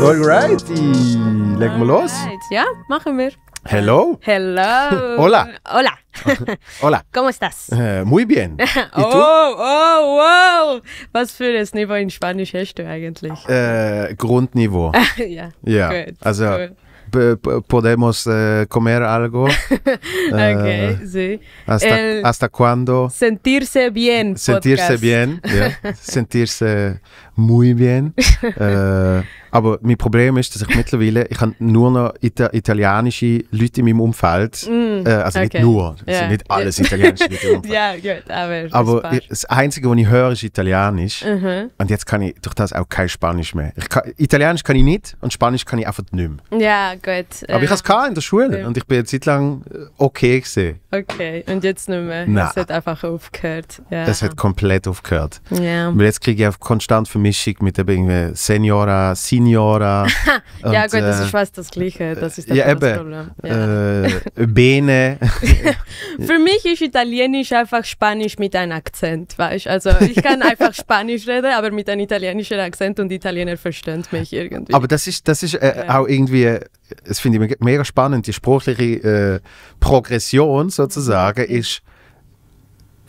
Alrighty, leg lekker los. Ja, mag wir. weer. Hello. Hello. Hola. Hola. Hola. ¿Cómo estás? Eh, muy bien. oh, oh, wow. Was für ein Niveau in Spanisch hast du eigentlich? Äh, Grundniveau. podemos comer algo. Eh, okay, sí. Hasta, cuándo? Sentirse bien. Sentirse bien, sentirse muy bien. Eh, Aber mein Problem ist, dass ich mittlerweile, ich nur noch Ita italienische Leute in meinem Umfeld. Mm, äh, also okay. nicht nur, es yeah. sind nicht alles italienische Leute im Umfeld. ja, gut, aber. Aber ich, das Einzige, was ich höre, ist Italienisch. Mhm. Und jetzt kann ich durch das auch kein Spanisch mehr. Kann, Italienisch kann ich nicht und Spanisch kann ich einfach nicht mehr. Ja, gut. Aber ja. ich habe es in der Schule ja. und ich bin eine Zeit lang äh, okay gesehen. Okay, und jetzt nicht mehr. Nein. Es hat einfach aufgehört. Ja. Es hat komplett aufgehört. Ja. Weil jetzt kriege ich eine konstante Vermischung mit eben Senora, Signora. ja, und, gut, das äh, ist fast das Gleiche. Das ist ja, eben, das Problem. Äh, ja. bene. Für mich ist Italienisch einfach Spanisch mit einem Akzent, weißt Also ich kann einfach Spanisch reden, aber mit einem italienischen Akzent und Italiener verstehen mich irgendwie. Aber das ist, das ist äh, ja. auch irgendwie, äh, das finde ich mega spannend, die sprachliche äh, Progression sozusagen mhm. ist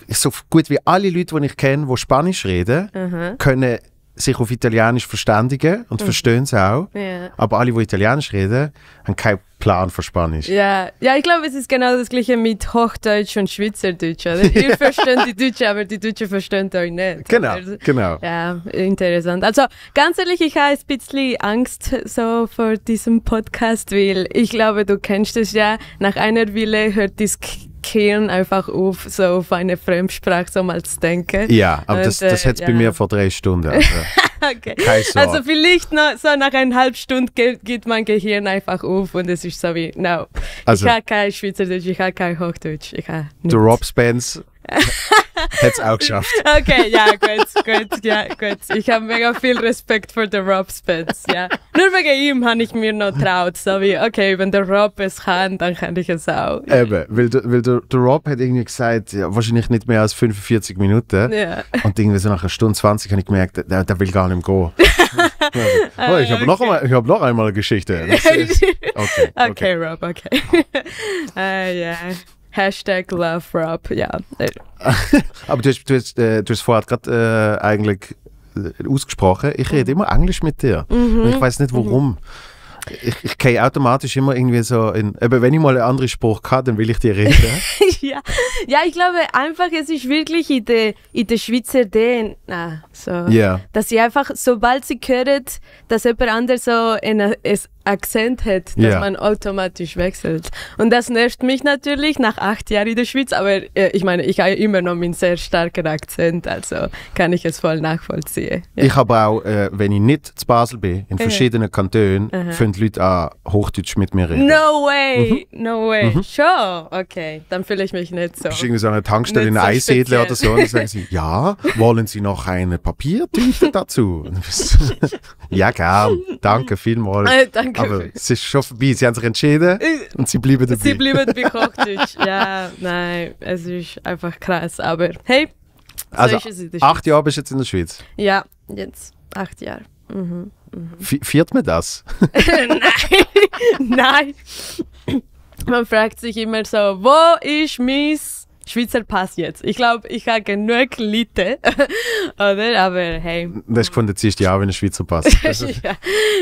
so gut wie alle Leute, die ich kenne, die Spanisch reden, mhm. können sich auf Italienisch verständigen und mhm. verstehen es auch. Yeah. Aber alle, die Italienisch reden, haben keinen Plan für Spanisch. Ja, yeah. ja ich glaube, es ist genau das gleiche mit Hochdeutsch und Schweizerdeutsch. Oder? Ihr versteht die Deutsche, aber die Deutschen verstehen euch nicht. Genau, also, genau. Ja, interessant. Also ganz ehrlich, ich habe ein bisschen Angst so vor diesem Podcast, weil ich glaube, du kennst es ja. Nach einer Wille hört das Gehirn einfach auf, so auf eine Fremdsprache so mal zu denken. Ja, aber und, das, das hätte äh, es ja. bei mir vor drei Stunden. Also. okay. also vielleicht noch, so nach einer halben Stunde geht, geht mein Gehirn einfach auf und es ist so wie, no. Also, ich habe kein Schweizerdeutsch, ich habe kein Hochdeutsch. Ich habe der Rob Spence es auch geschafft. Okay, ja, gut, gut, ja, gut. Ich habe mega viel Respekt vor den Rob Spence, ja. Nur wegen ihm habe ich mir noch traut, so wie, okay, wenn der Rob es kann, dann kann ich es auch. Eben, weil, der, weil der, der Rob hat irgendwie gesagt, ja, wahrscheinlich nicht mehr als 45 Minuten. Ja. Und irgendwie so nach einer Stunde 20 habe ich gemerkt, der, der will gar nicht mehr gehen. oh, ich habe ah, okay. noch, einmal, hab noch einmal eine Geschichte. Ist, okay, okay. okay, Rob, okay. uh, yeah. Hashtag Love Rap, ja. Aber du hast, du hast, äh, du hast vorher gerade äh, eigentlich äh, ausgesprochen, ich rede immer Englisch mit dir. Mhm. ich weiß nicht warum. Mhm. Ich, ich gehe automatisch immer irgendwie so in. Aber wenn ich mal einen anderen Spruch habe, dann will ich dir reden. ja. ja, ich glaube einfach, es ist wirklich in der, in der Schweizer DNA. So, yeah. Dass sie einfach, sobald sie hören, dass jemand anders so einen Akzent hat, dass yeah. man automatisch wechselt. Und das nervt mich natürlich nach acht Jahren in der Schweiz, aber äh, ich meine, ich habe immer noch einen sehr starken Akzent, also kann ich es voll nachvollziehen. Ja. Ich habe auch, äh, wenn ich nicht zu Basel bin, in äh. verschiedenen okay. Kantonen, Aha. Äh. Leute an, Hochdeutsch mit mir reden. No way! Mhm. No way! Mhm. Schon? Okay, dann fühle ich mich nicht so. Du bist irgendwie so an einer Tankstelle nicht in so Eisedle oder so und dann sagen sie, ja, wollen Sie noch eine paar Papiertüte dazu? ja, gern. Danke vielmals. Äh, danke. Aber es ist schon vorbei. Sie haben sich entschieden äh, und sie bleiben dabei. Sie bleiben bei Kochtisch. ja, nein, es ist einfach krass. Aber hey, so also acht Jahre bist du jetzt in der Schweiz? Ja, jetzt acht Jahre. Mhm, mh. Viert man das? nein, nein. Man fragt sich immer so, wo ist mein Schweizer Pass jetzt. Ich glaube, ich habe genug Leute, oder? Aber hey. Das ist gefunden, ziehst du ja auch einen Schweizer Pass. ja,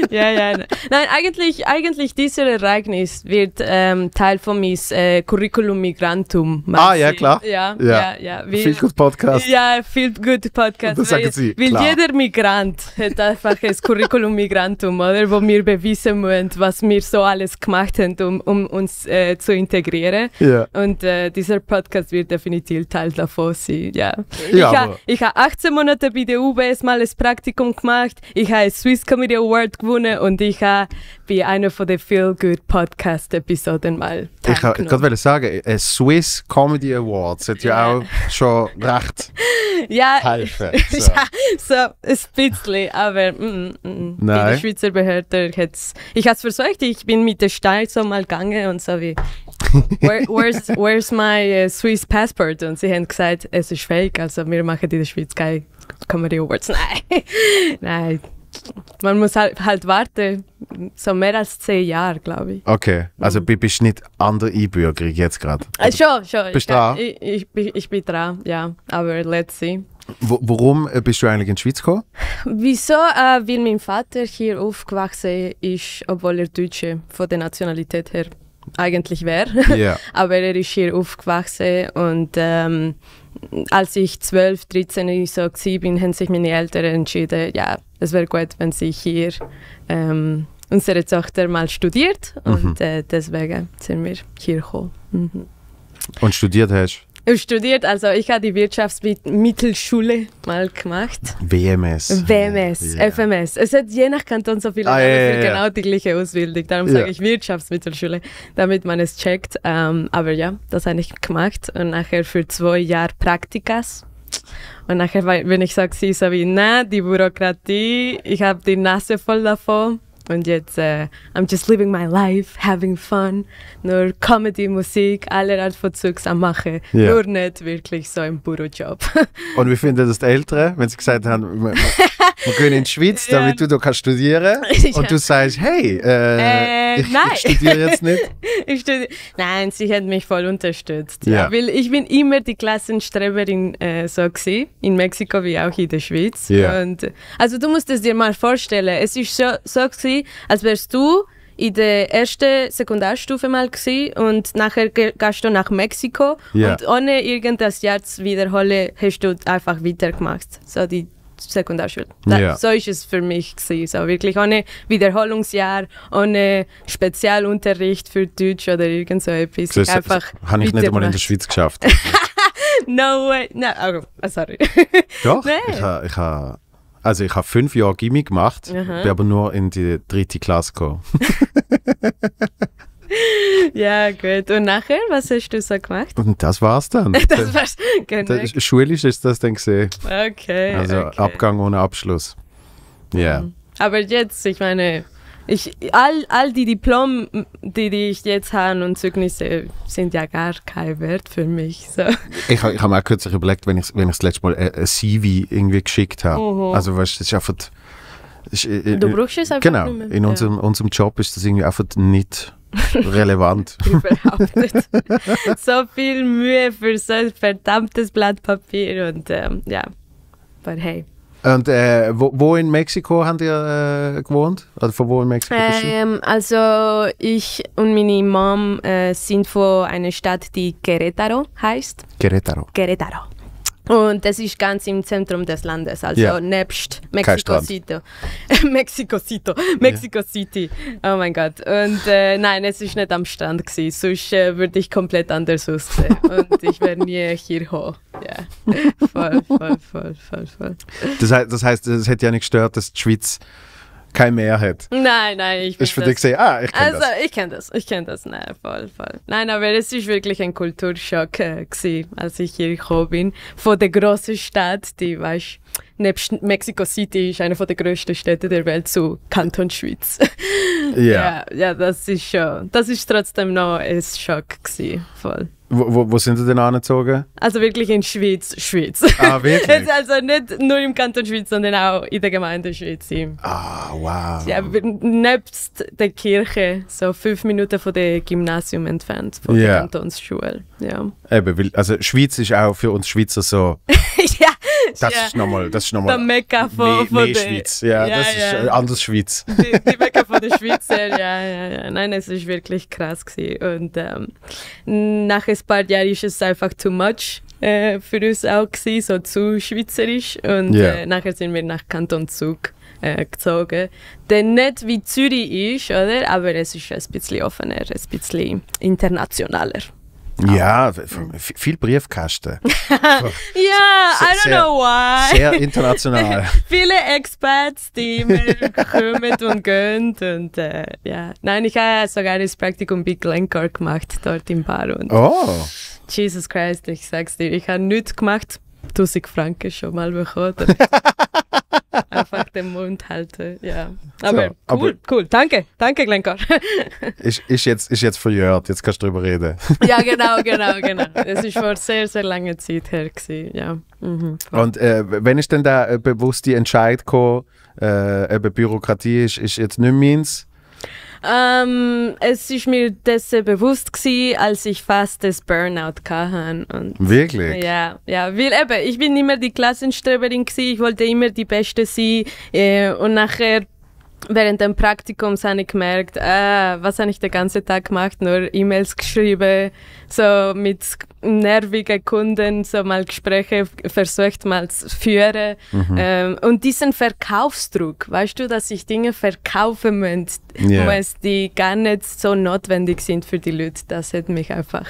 ja, ja. Nein, eigentlich, eigentlich dieses Ereignis wird ähm, Teil von meinem äh, Curriculum Migrantum. Ah, ja, klar. Ja, ja, ja. ja. viel gut Podcast. Ja, viel gut Podcast. Das weil, sagen Sie. Weil klar. jeder Migrant hat einfach das Curriculum Migrantum, oder? Wo wir beweisen müssen, was wir so alles gemacht haben, um, um uns äh, zu integrieren. Ja. Und äh, dieser Podcast das wird definitiv Teil davon sein. Ja. ja ich habe ha 18 Monate bei der UBS mal ein Praktikum gemacht, ich habe Swiss Comedy Award gewonnen und ich habe bei einer der Feel Good Podcast Episoden mal Ich wollte gerade sagen, ein Swiss Comedy Award hat ja, auch schon recht ja, helfen. So. ja, so ein bisschen, aber mm, mm, Nein. Mm. bei der Schweizer Behörde hat Ich habe es versucht, ich bin mit der Steil so mal gegangen und so wie Where, where's, where's my uh, Swiss passport? Und sie haben gesagt, es ist fake, also wir machen in der Schweiz keine Comedy Awards. Nein, nein. Man muss halt, halt, warten, so mehr als zehn Jahre, glaube ich. Okay, also mhm. bist du nicht an der Einbürgerung jetzt gerade? Also, schon, schon. Bist du dran? Ich, ich, ich, bin dran, ja, aber let's see. Wo, warum äh, bist du eigentlich in die Schweiz gekommen? Wieso? Äh, weil mein Vater hier aufgewachsen ist, obwohl er Deutsche von der Nationalität her ist eigentlich wäre. Yeah. Aber er ist hier aufgewachsen und ähm, als ich 12, 13 so war, haben sich meine Eltern entschieden, ja, es wäre gut, wenn sie hier ähm, unsere Tochter mal studiert. Mhm. Und äh, deswegen sind wir hier gekommen. Mhm. Und studiert hast du? studiert, also ich habe die Wirtschaftsmittelschule mal gemacht. WMS. WMS, yeah. FMS. Es hat je nach Kanton so viele ah, ja, ja, ja. genau die gleiche Ausbildung. Darum sage ich Wirtschaftsmittelschule, damit man es checkt. Ähm, aber ja, das habe ich gemacht und nachher für zwei Jahre Praktikas. Und nachher, wenn ich sage, sie so wie, na, die Bürokratie, ich habe die Nase voll davon und jetzt, äh, I'm just living my life, having fun. Nur Comedy, Musik, alle Art von Zeugs am Machen. Yeah. Nur nicht wirklich so ein Bürojob. Und wie finden das die Eltern, wenn sie gesagt haben, wir, wir gehen in die Schweiz, damit ja. du da kannst studieren ja. und du sagst, hey, äh, äh, ich, ich, studiere jetzt nicht? ich studi nein, sie haben mich voll unterstützt. Ja. ja weil ich bin immer die Klassenstreberin äh, so gewesen, in Mexiko wie auch in der Schweiz. Und, also du musst es dir mal vorstellen, es ist so, so gewesen, als wärst du in der ersten Sekundarstufe mal gewesen, und nachher gehst du nach Mexiko yeah. und ohne irgendein Jahr zu wiederholen, hast du einfach weitergemacht. So die Sekundarschule. Da, yeah. So ist es für mich gewesen. So wirklich ohne Wiederholungsjahr, ohne Spezialunterricht für Deutsch oder irgend so etwas. Das, einfach habe ich nicht einmal in der Schweiz geschafft. no way. No, oh, sorry. Doch, nee. ich habe... Also ich habe fünf Jahre Gimmick gemacht, Aha. bin aber nur in die dritte Klasse gekommen. ja, gut. Und nachher, was hast du so gemacht? Und das war's dann. das war's. Genau. schulisch ist das dann gesehen. Okay. Also okay. Abgang ohne Abschluss. Ja. Yeah. Mhm. Aber jetzt, ich meine, ich, all, all die Diplome, die, die ich jetzt habe und Zeugnisse, sind ja gar kein Wert für mich. So. Ich, ich habe mir auch kürzlich überlegt, wenn ich, wenn ich das letzte Mal äh, ein, CV irgendwie geschickt habe. Uh Also weißt du, das ist einfach... ist, äh, äh, du brauchst es einfach Genau, nicht mehr. in unserem, ja. unserem Job ist das irgendwie einfach nicht relevant. Überhaupt nicht. so viel Mühe für so ein verdammtes Blatt Papier und ähm, ja, aber hey. Und äh, wo, wo, in Mexiko habt ihr äh, gewohnt? Oder von wo in Mexiko bist du? Ähm, also ich und meine Mom äh, sind von einer Stadt, die Querétaro heißt. Querétaro. Querétaro. Und das ist ganz im Zentrum des Landes, also ja. nebst Mexico City. Mexico City. Mexico ja. City. Oh mein Gott. Und äh, nein, es ist nicht am Strand gewesen, sonst äh, würde ich komplett anders aussehen. Und ich wäre nie hier hoch. Ja, voll, voll, voll, voll, voll. Das heißt, das heißt, es hätte ja nicht gestört, dass die Schweiz kein Meer hat. Nein, nein, ich bin Ich würde sehen, ah, ich kenne also, das. ich kenne das, ich kenne das, nein, voll, voll. Nein, aber es ist wirklich ein Kulturschock, äh, gewesen, als ich hier gekommen bin. Von der großen Stadt, die, weißt nebst Mexico City ist eine der größten Städte der Welt zu Kanton Schweiz. Ja. ja. ja. das ist schon, das ist trotzdem noch ein Schock gewesen, voll. Wo, wo, sind Sie denn angezogen? Also wirklich in Schweiz, Schweiz. Ah, wirklich? also nicht nur im Kanton Schweiz, sondern auch in der Gemeinde Schweiz. Ah, wow. Ja, nebst der Kirche, so fünf Minuten von dem Gymnasium entfernt, von yeah. der Kantonsschule. Ja. Eben, weil, also Schweiz ist auch für uns Schweizer so... ja, das ist nochmal. Das ist nochmal. Der Mekka von, mehr, mehr Schweiz. Ja, ja, das ja. ist anders Schweiz. Die, die Mekka von der Schweiz, ja, ja, ja. Nein, es ist wirklich krass gewesen. Und ähm, nach ein paar Jahren ist es einfach too much. Äh, für uns auch gewesen, so zu schweizerisch und yeah. äh, nachher sind wir nach Kanton Zug äh, gezogen. Denn nicht wie Zürich ist, oder? Aber es ist ein bisschen offener, ein bisschen internationaler. Ja, viel Briefkasten. ja, I don't know why. Sehr international. Viele Expats, die kommen und gehen. Und, äh, ja. Nein, ich habe sogar das Praktikum bei Glencore gemacht, dort im Bar. Und oh. Jesus Christ, ich sag's dir, ich habe nichts gemacht. 1000 Franken schon mal bekommen. Einfach den Mund halten, ja. Aber, so, cool, aber cool. Danke, danke, Glencore. ist, ist, jetzt, ist jetzt verjährt, jetzt kannst du darüber reden. ja, genau, genau, genau. Es war vor sehr, sehr langer Zeit her. Gewesen, ja. Mhm, Und äh, wenn ich dann da äh, bewusst die Entscheidung gekommen, äh, eben Bürokratie ist, ist jetzt nicht meins, ähm, es ist mir dessen bewusst gewesen, als ich fast das Burnout hatte. Und Wirklich? Ja, ja, weil eben, ich bin immer die Klassenstreberin gewesen, ich wollte immer die Beste sein äh, und nachher Während dem Praktikum habe ich gemerkt, ah, was habe ich den ganzen Tag gemacht, nur E-Mails geschrieben, so mit nervigen Kunden, so mal Gespräche versucht mal zu führen. Mhm. Ähm, und diesen Verkaufsdruck, weißt du, dass ich Dinge verkaufen möchte, yeah. Weil's die gar nicht so notwendig sind für die Leute. Das hat mich einfach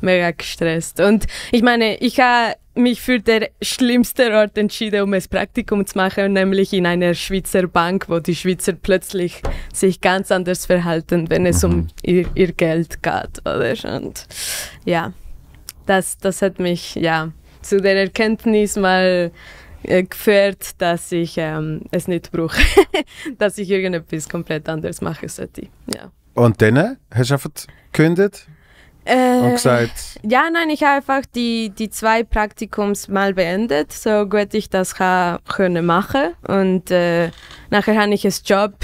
mega gestresst. Und ich meine, ich habe mich für den schlimmsten Ort entschieden, um ein Praktikum zu machen, nämlich in einer Schweizer Bank, wo die Schweizer plötzlich sich ganz anders verhalten, wenn es mhm. um ihr, ihr, Geld geht. Oder? Und ja, das, das hat mich ja zu der Erkenntnis mal äh, geführt, dass ich ähm, es nicht brauche, dass ich irgendetwas komplett anderes machen sollte. Ja. Und dann hast du einfach gekündigt? Äh, und gesagt? Ja, nein, ich habe einfach die, die zwei Praktikums mal beendet, so gut ich das machen konnte. Und äh, nachher habe ich einen Job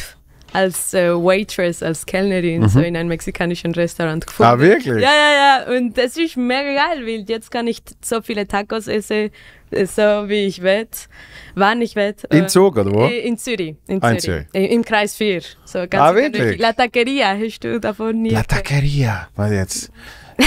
als äh, Waitress, als Kellnerin mhm. so in einem mexikanischen Restaurant gefunden. Ah, wirklich? Ja, ja, ja. Und das ist mega geil, weil jetzt kann ich so viele Tacos essen, äh, so wie ich will, wann ich will. In Zug oder wo? Äh, in Zürich. In ah, Zürich. Zürich. Äh, Im Kreis 4. So ganz ah, wirklich? La Taqueria, hast du davon nie La Taqueria, was jetzt?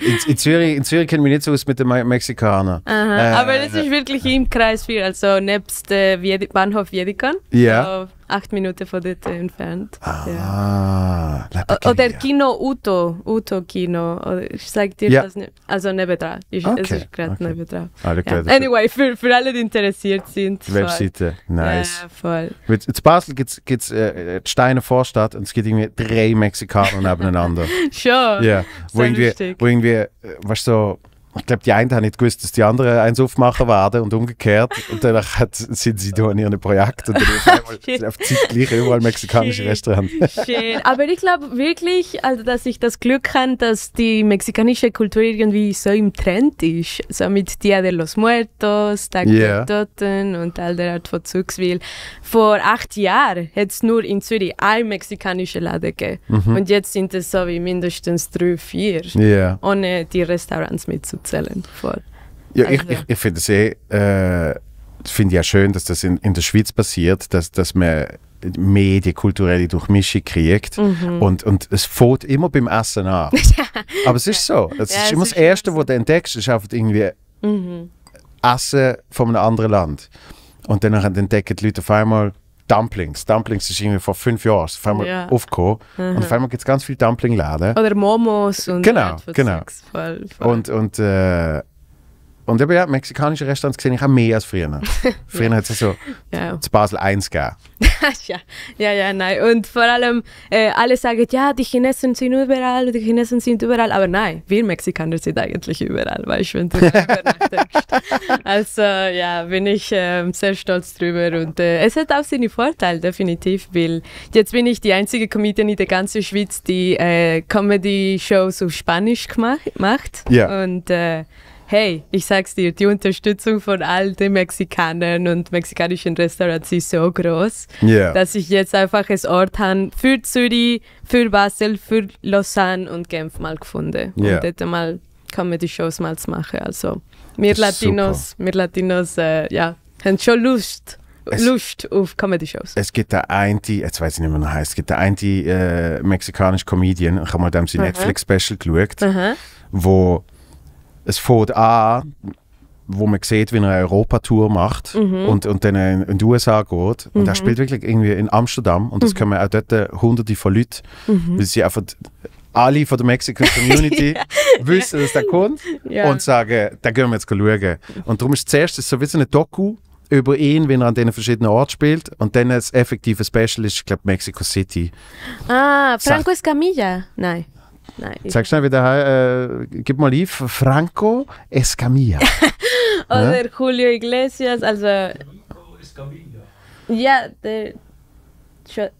in, in, Zürich, in Zürich kennen wir nicht so aus mit den Mexikanern. Aha, äh, aber das ist wirklich im Kreis 4, also nebst äh, Bahnhof Jedikon. Ja. So acht Minuten von dort entfernt. Ah, ja. Oder Kino Uto, Uto Kino. Ich sag dir ja. das nicht. Also nebendran. Ich, okay. Es ist gerade okay. nebendran. Ah, ja. Anyway, für, für alle, die interessiert sind. Webseite, voll. nice. Ja, voll. In Basel gibt es äh, äh Steine Vorstadt und es gibt irgendwie drei Mexikaner nebeneinander. Schon. Sure. Ja. Wo so wo irgendwie, äh, weißt du, so, ich glaube, die einen haben nicht gewusst, dass die anderen eins aufmachen werden und umgekehrt. Und danach hat, sind sie da in ihrem Projekt und dann auf einmal sind auf Zeit gleich überall mexikanische Restaurants. Schön. Aber ich glaube wirklich, also, dass ich das Glück habe, dass die mexikanische Kultur irgendwie so im Trend ist. So mit Dia de los Muertos, Tag yeah. der Toten und all der Art von Zugswil. Vor acht Jahren hat es nur in Zürich ein mexikanische Laden gegeben. Mhm. Und jetzt sind es so wie mindestens drei, vier. Yeah. Ohne die Restaurants mitzunehmen erzählen. Voll. Ja, also. ich, ich, ich finde es eh, äh, find ja schön, dass das in, in der Schweiz passiert, dass, dass man mehr die kulturelle Durchmischung kriegt. Mhm. Und, und es fängt immer beim Essen an. Aber es ist so. Es ja, ist immer das Erste, was du entdeckst, ist einfach irgendwie mhm. Essen von einem anderen Land. Und dann entdecken die Leute auf einmal, Dumplings. Dumplings ist irgendwie vor fünf Jahren auf einmal ja. aufgekommen. Mhm. Und auf einmal gibt es ganz viel Dumpling-Laden. Oder Momos und Genau, genau. Sex, voll, voll. Und, und äh, und ich habe ja, mexikanische Restaurants gesehen, ich auch mehr als früher. früher ja. hat es ja so ja. zu Basel 1 gegeben. ja, ja, ja, nein. Und vor allem, äh, alle sagen, ja, die Chinesen sind überall, die Chinesen sind überall. Aber nein, wir Mexikaner sind eigentlich überall, weißt du, wenn du darüber nachdenkst. Also, ja, bin ich äh, sehr stolz drüber. Und äh, es hat auch seine Vorteile, definitiv, weil jetzt bin ich die einzige Comedian in der ganzen Schweiz, die äh, Comedy-Shows auf Spanisch macht. Ja. Und äh, hey, ich sag's dir, die Unterstützung von all den Mexikanern und mexikanischen Restaurants ist so groß, yeah. dass ich jetzt einfach ein Ort habe für Zürich, für Basel, für Lausanne und Genf mal gefunden. Yeah. Und dort mal Comedy-Shows mal zu machen. Also, wir Latinos, super. wir Latinos, äh, ja, haben schon Lust. Es, auf Comedy-Shows. Es gibt da einen, jetzt weiß ich nicht mehr, wie er heißt, es gibt da einen, äh, mexikanische Comedian, ich habe mal dem sein Netflix-Special geschaut, Aha. wo es fängt an, wo man sieht, wie er eine Europatour macht mhm. und, und dann in die USA geht. Und mhm. er spielt wirklich irgendwie in Amsterdam und das mhm. können auch dort hunderte von Leuten, mhm. weil sie einfach alle von der Mexican Community ja. wissen, dass der kommt ja. und sagen, da gehen wir jetzt schauen. Und darum ist zuerst ist so wie eine Doku über ihn, wenn er an den verschiedenen Orten spielt. Und dann das effektive Special ist, ich glaube, Mexico City. Ah, Franco Escamilla? Nein. Nein. Sag schnell wieder, äh, eh, gib mal lief, Franco Escamilla. Oder ja? Julio Iglesias, also. Franco Escamilla. Ja, der.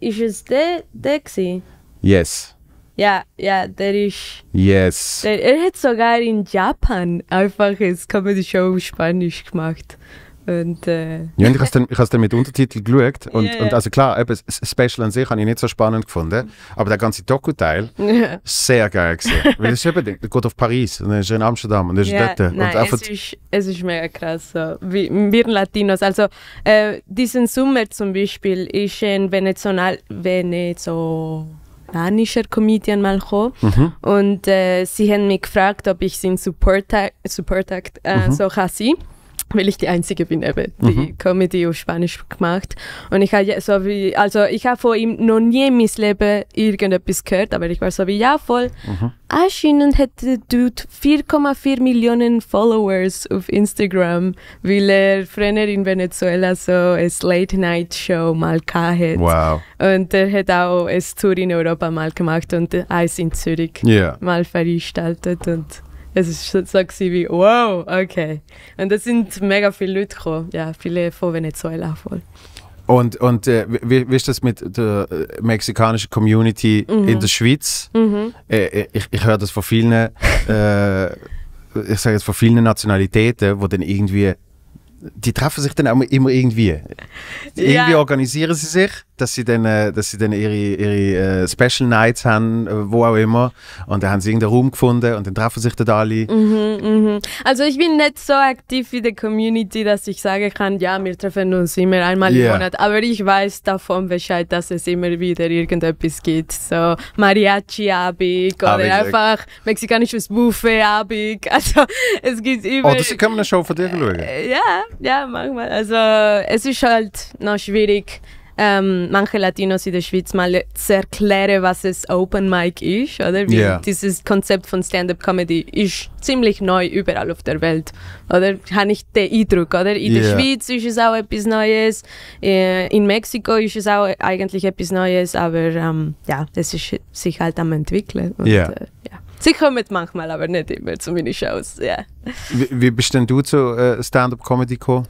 Ist es der, der gewesen? Yes. Ja, ja, der ist. Yes. Der, er hat sogar in Japan einfach eine Comedy-Show auf Spanisch gemacht. Und, äh. ja, und ich habe es dann mit Untertitel geschaut und, yeah, und also klar, eben, das Special an sich habe ich nicht so spannend gefunden, aber der ganze Doku-Teil yeah. sehr geil gewesen. Weil es eben, der geht auf Paris und dann ist er in Amsterdam und dann ist yeah, dort. Nein, es, ist, es ist mega krass, so. Wie, wir Latinos, also äh, diesen Sommer zum Beispiel ist ein Venezonal, Venezo spanischer Comedian mal gekommen. Mhm. Und äh, sie haben mich gefragt, ob ich seinen Support, Support Act äh, mhm. so kann sein kann. weil ich die Einzige bin, eben, die mhm. Comedy auf Spanisch gemacht. Und ich habe so wie, also ich habe von ihm noch nie in meinem Leben irgendetwas gehört, aber ich war so wie, ja voll, mhm. anscheinend hat der Dude 4,4 Millionen Followers auf Instagram, weil er früher in Venezuela so eine Late-Night-Show mal hatte. Wow. Und er hat auch eine Tour in Europa mal gemacht und eins in Zürich yeah. mal veranstaltet und es war so, gewesen wie, wow, okay. Und da sind mega viele Leute gekommen, ja, viele von Venezuela voll. Und, und äh, wie, wie, ist das mit der äh, mexikanischen Community mhm. in der Schweiz? Mhm. Äh, äh, ich ich höre das von vielen, äh, ich sage jetzt von vielen Nationalitäten, die dann irgendwie, die treffen sich dann auch immer irgendwie. Irgendwie ja. organisieren sie sich dass sie dann, äh, dass sie dann ihre, ihre äh, Special Nights haben, äh, wo auch immer. Und dann haben sie irgendeinen Raum gefunden und dann treffen sich dann alle. Mhm, mh. Also ich bin nicht so aktiv in der Community, dass ich sagen kann, ja, wir treffen uns immer einmal yeah. im Monat. Aber ich weiß davon Bescheid, dass es immer wieder irgendetwas gibt. So Mariachi-Abig oder Abig. einfach mexikanisches Buffet-Abig. Also es gibt immer... Oh, das kann man eine Show von dir schauen. Ja, ja, manchmal. Also es ist halt noch schwierig, ähm, manche Latinos in der Schweiz mal zu erklären, was es Open Mic ist, oder? Wie yeah. Dieses Konzept von Stand-up Comedy ist ziemlich neu überall auf der Welt, oder? Habe ich den Eindruck, oder? In yeah. der Schweiz ist es auch etwas Neues, äh, in Mexiko ist es auch eigentlich etwas Neues, aber ähm, ja, das ist sich halt am entwickeln. Und, yeah. äh, ja. Sie kommen manchmal, aber nicht immer zu meinen Shows. Yeah. Wie, wie bist denn du zu äh, Stand-up Comedy gekommen?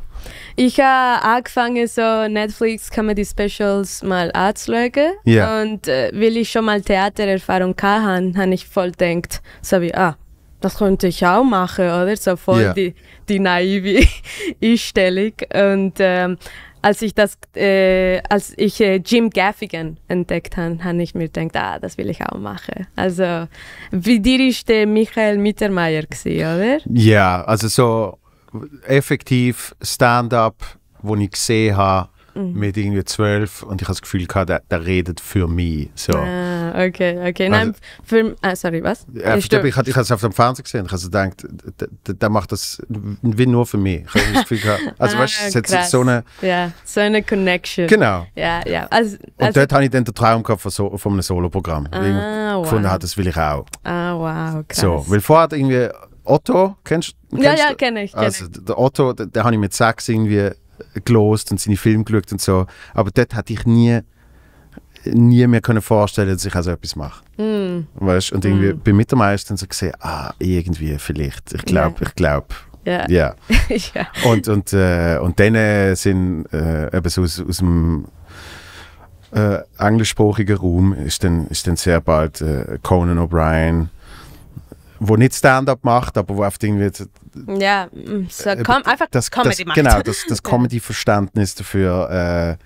Ich habe angefangen, so Netflix Comedy Specials mal anzuschauen. Yeah. Und äh, weil ich schon mal Theatererfahrung hatte, habe ich voll gedacht, so wie, ah, das könnte ich auch machen, oder? So voll yeah. die, die naive Einstellung. Und ähm, als ich das, äh, als ich äh, Jim Gaffigan entdeckt habe, habe ich mir gedacht, ah, das will ich auch machen. Also, wie dir ist der Michael Mittermeier gewesen, oder? Ja, also so effektiv Stand-up, wo ich gesehen habe, mhm. mit irgendwie zwölf und ich habe das Gefühl gehabt, der, der redet für mich. So. Ah, okay, okay. Nein, also, ah, sorry, was? Ja, äh, ich habe ich, ich es auf dem Fernseher gesehen. Ich habe also gedacht, der, der, macht das wie nur für mich. Ich das Gefühl gehabt, also ah, weißt du, ah, so eine... Ja, so eine Connection. Genau. Ja, ja. Also, und also dort habe ich dann den Traum gehabt von, so, von einem Soloprogramm. Ah, wow. Gefunden habe, das will ich auch. Ah, wow, krass. So, weil vorher irgendwie Otto, kennst du? Ja, ja, kenne ich. Kenn also, ich. der Otto, den, den habe ich mit Sex irgendwie gelost und seine Filme geschaut und so. Aber dort hätte ich nie, nie mir können vorstellen, dass ich also etwas mache. Mm. Weißt? Und irgendwie mm. bei Mittermeister so gesehen, ah, irgendwie vielleicht. Ich glaube, yeah. ich glaube. Yeah. Yeah. ja. Und, und, äh, und dann sind äh, eben so aus, aus dem äh, englischsprachigen Raum ist dann, ist dann sehr bald äh, Conan O'Brien, wo nicht Stand-up macht, aber wo auf oft wird Ja, mm, so, äh, komm, einfach das, Comedy das, macht. Genau, das, das Comedy-Verständnis dafür. Äh,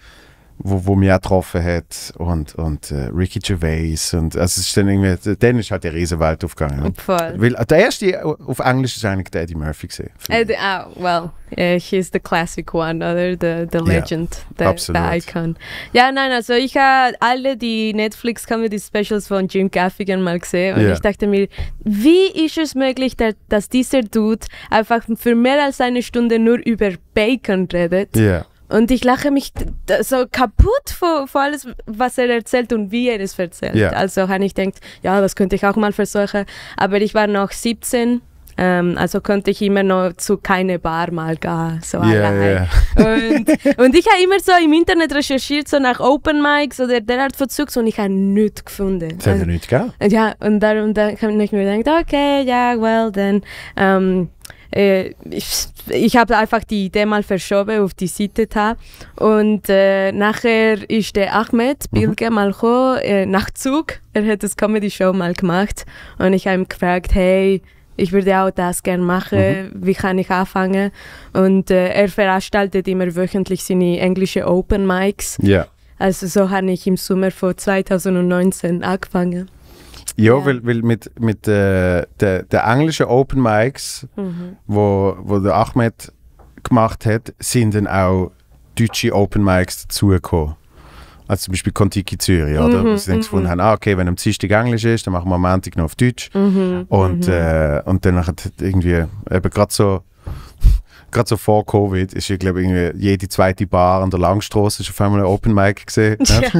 wo, wo mich auch getroffen hat und, und äh, Ricky Gervais und also es ist dann irgendwie, dann ist halt der Riesenwelt aufgegangen. Weil der erste auf Englisch ist eigentlich Eddie Murphy gesehen. Äh, uh, well, uh, he's the classic one, oder? The, the legend, yeah, the, the, icon. Ja, nein, also ich habe alle die Netflix Comedy Specials von Jim Gaffigan mal gesehen und yeah. ich dachte mir, wie ist es möglich, dass dieser Dude einfach für mehr als eine Stunde nur über Bacon redet? Yeah. Und ich lache mich so kaputt vor, vor alles, was er erzählt und wie er es erzählt. Yeah. Also habe ich gedacht, ja, das könnte ich auch mal versuchen. Aber ich war noch 17 ähm, also konnte ich immer noch zu keine Bar mal gehen. So yeah, yeah. Und, und, ich habe immer so im Internet recherchiert, so nach Open Mics oder der Art von und ich habe nichts gefunden. Das haben also nichts gegeben? Ja, und darum da habe ich mir gedacht, okay, ja, yeah, well, dann. Ähm, äh, ich, ich habe einfach die Idee mal verschoben auf die Seite da und äh, nachher ist der Ahmed mhm. Bilge mhm. mal gekommen, äh, nach Zug, er hat das Comedy Show mal gemacht und ich habe ihn gefragt, hey, ich würde auch das gerne machen, mhm. wie kann ich anfangen? Und äh, er veranstaltet immer wöchentlich seine englische Open Mics. Ja. Also so habe ich im Sommer von 2019 angefangen. Ja, yeah. weil, weil mit, mit äh, den, den englischen Open Mics, mhm. wo, wo der Ahmed gemacht hat, sind dann auch deutsche Open Mics dazugekommen. Also zum Beispiel Kontiki Zürich, oder? Mhm, sie dann mhm. gefunden haben, ah, okay, wenn am Dienstag Englisch ist, dann machen wir am Montag noch auf Deutsch. Mhm, und, mhm. äh, und dann hat irgendwie eben gerade so gerade so vor Covid, ist ich glaube ich, jede zweite Bar an der Langstrasse auf einmal ein Open Mic gesehen. Ne?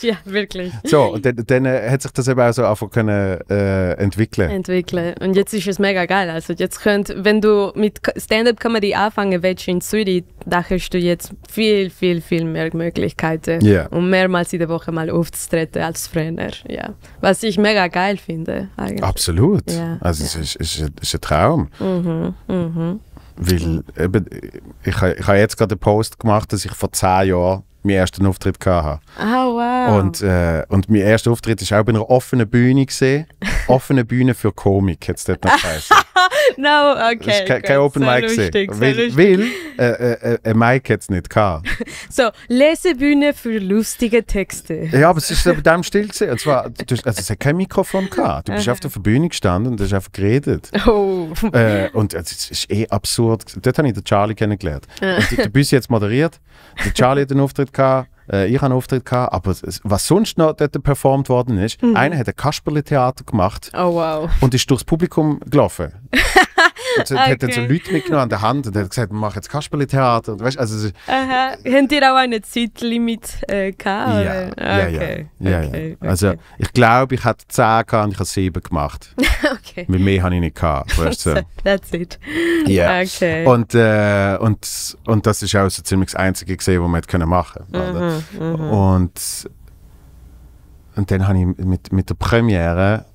Ja. ja, wirklich. So, und dann, dann äh, hat sich das eben auch so einfach können, äh, entwickeln. Entwickeln. Und jetzt ist es mega geil. Also jetzt könnt, wenn du mit Stand-Up-Comedy anfangen willst in Zürich, da hast du jetzt viel, viel, viel mehr Möglichkeiten. Yeah. Und mehrmals in der Woche mal aufzutreten als Trainer. Ja. Was ich mega geil finde. Eigentlich. Absolut. Ja. Also ja. Es, ist, ist, es ist ein Traum. Mhm, mhm. Weil eben, ich, ich habe jetzt gerade einen Post gemacht, dass ich vor zehn Jahren meinen ersten Auftritt hatte. oh, ah, wow. Und, äh, und mein erster Auftritt war auch bei einer offenen Bühne. Gewesen. offene Bühne für Komik, jetzt dort noch geheißen. no, okay. Das war kein Open Mic. Lustig, weil weil äh, äh, äh, ein Mic hat es nicht gehabt. So, Lesebühne für lustige Texte. Ja, aber es ist bei dem still. Gewesen. Und zwar, du, also es hat kein Mikrofon gehabt. Du bist auf der Bühne gestanden und hast einfach geredet. Oh. Äh, und es ist eh absurd. Dort habe ich den Charlie kennengelernt. Ah. Und du bist jetzt moderiert. Der Charlie hat den Auftritt gehabt, äh, ich hatte einen Auftritt gehabt, aber was sonst noch dort performt worden ist, mhm. einer hat ein Kasperle-Theater gemacht oh, wow. und ist durchs Publikum gelaufen. Und okay. hat dann so Leute mitgenommen an der Hand und hat gesagt, wir machen jetzt Kasperli-Theater. Und weißt, also, Aha. Habt ihr auch eine Zeitlimit äh, gehabt? Ja. okay. ja, ja. Okay. ja, Also ich glaube, ich hatte 10 gehabt und ich habe 7 gemacht. okay. Mit mehr habe ich nicht gehabt. Weißt, so. That's it. Ja. Yeah. Okay. Und, äh, und, und das ist auch so ziemlich das Einzige gesehen, was man hätte machen können. Mhm, mhm, und, und dann habe ich mit, mit der Premiere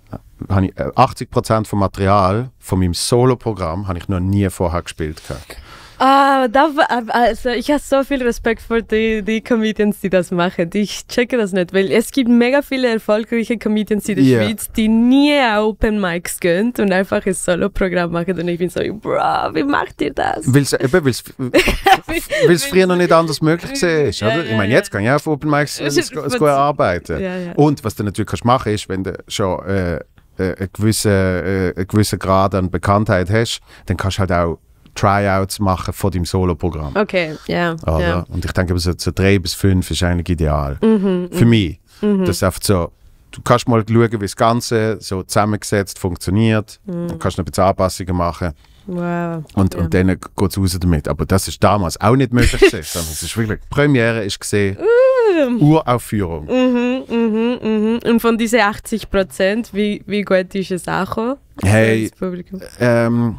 habe ich 80% äh, vom Material von meinem Solo-Programm habe ich noch nie vorher gespielt. Gehabt. Ah, da, äh, also ich habe so viel Respekt vor die, die Comedians, die das machen. Ich checke das nicht, weil es gibt mega viele erfolgreiche Comedians in der yeah. Schweiz, die nie Open Mics gehen und einfach ein Solo-Programm machen. Und ich bin so, bro, wie macht ihr das? Weil äh, es früher noch nicht anders möglich war. Oder? Ja, ja, ich meine, jetzt kann ich auf Open Mics arbeiten. Ja, und was du natürlich kannst machen kannst, ist, wenn du schon äh, äh, einen, gewissen, äh, einen äh, äh, gewissen Grad an Bekanntheit hast, dann kannst du halt auch Tryouts machen von deinem Solo-Programm. Okay, ja. Yeah, yeah, Und ich denke, so, so drei bis fünf ist eigentlich ideal. Mhm, mhm, Für mich. Mhm. Das ist einfach so, du kannst mal schauen, wie das Ganze so zusammengesetzt funktioniert. Mhm. Dann kannst noch ein bisschen Anpassungen machen. Wow. Und, und dann geht es raus damit. Aber das ist damals auch nicht möglich. es ist wirklich, Premiere ist gesehen. Ähm. Uraufführung. Mhm, mhm, mhm. Und von diesen 80 Prozent, wie, wie gut ist es auch? Hey, ähm,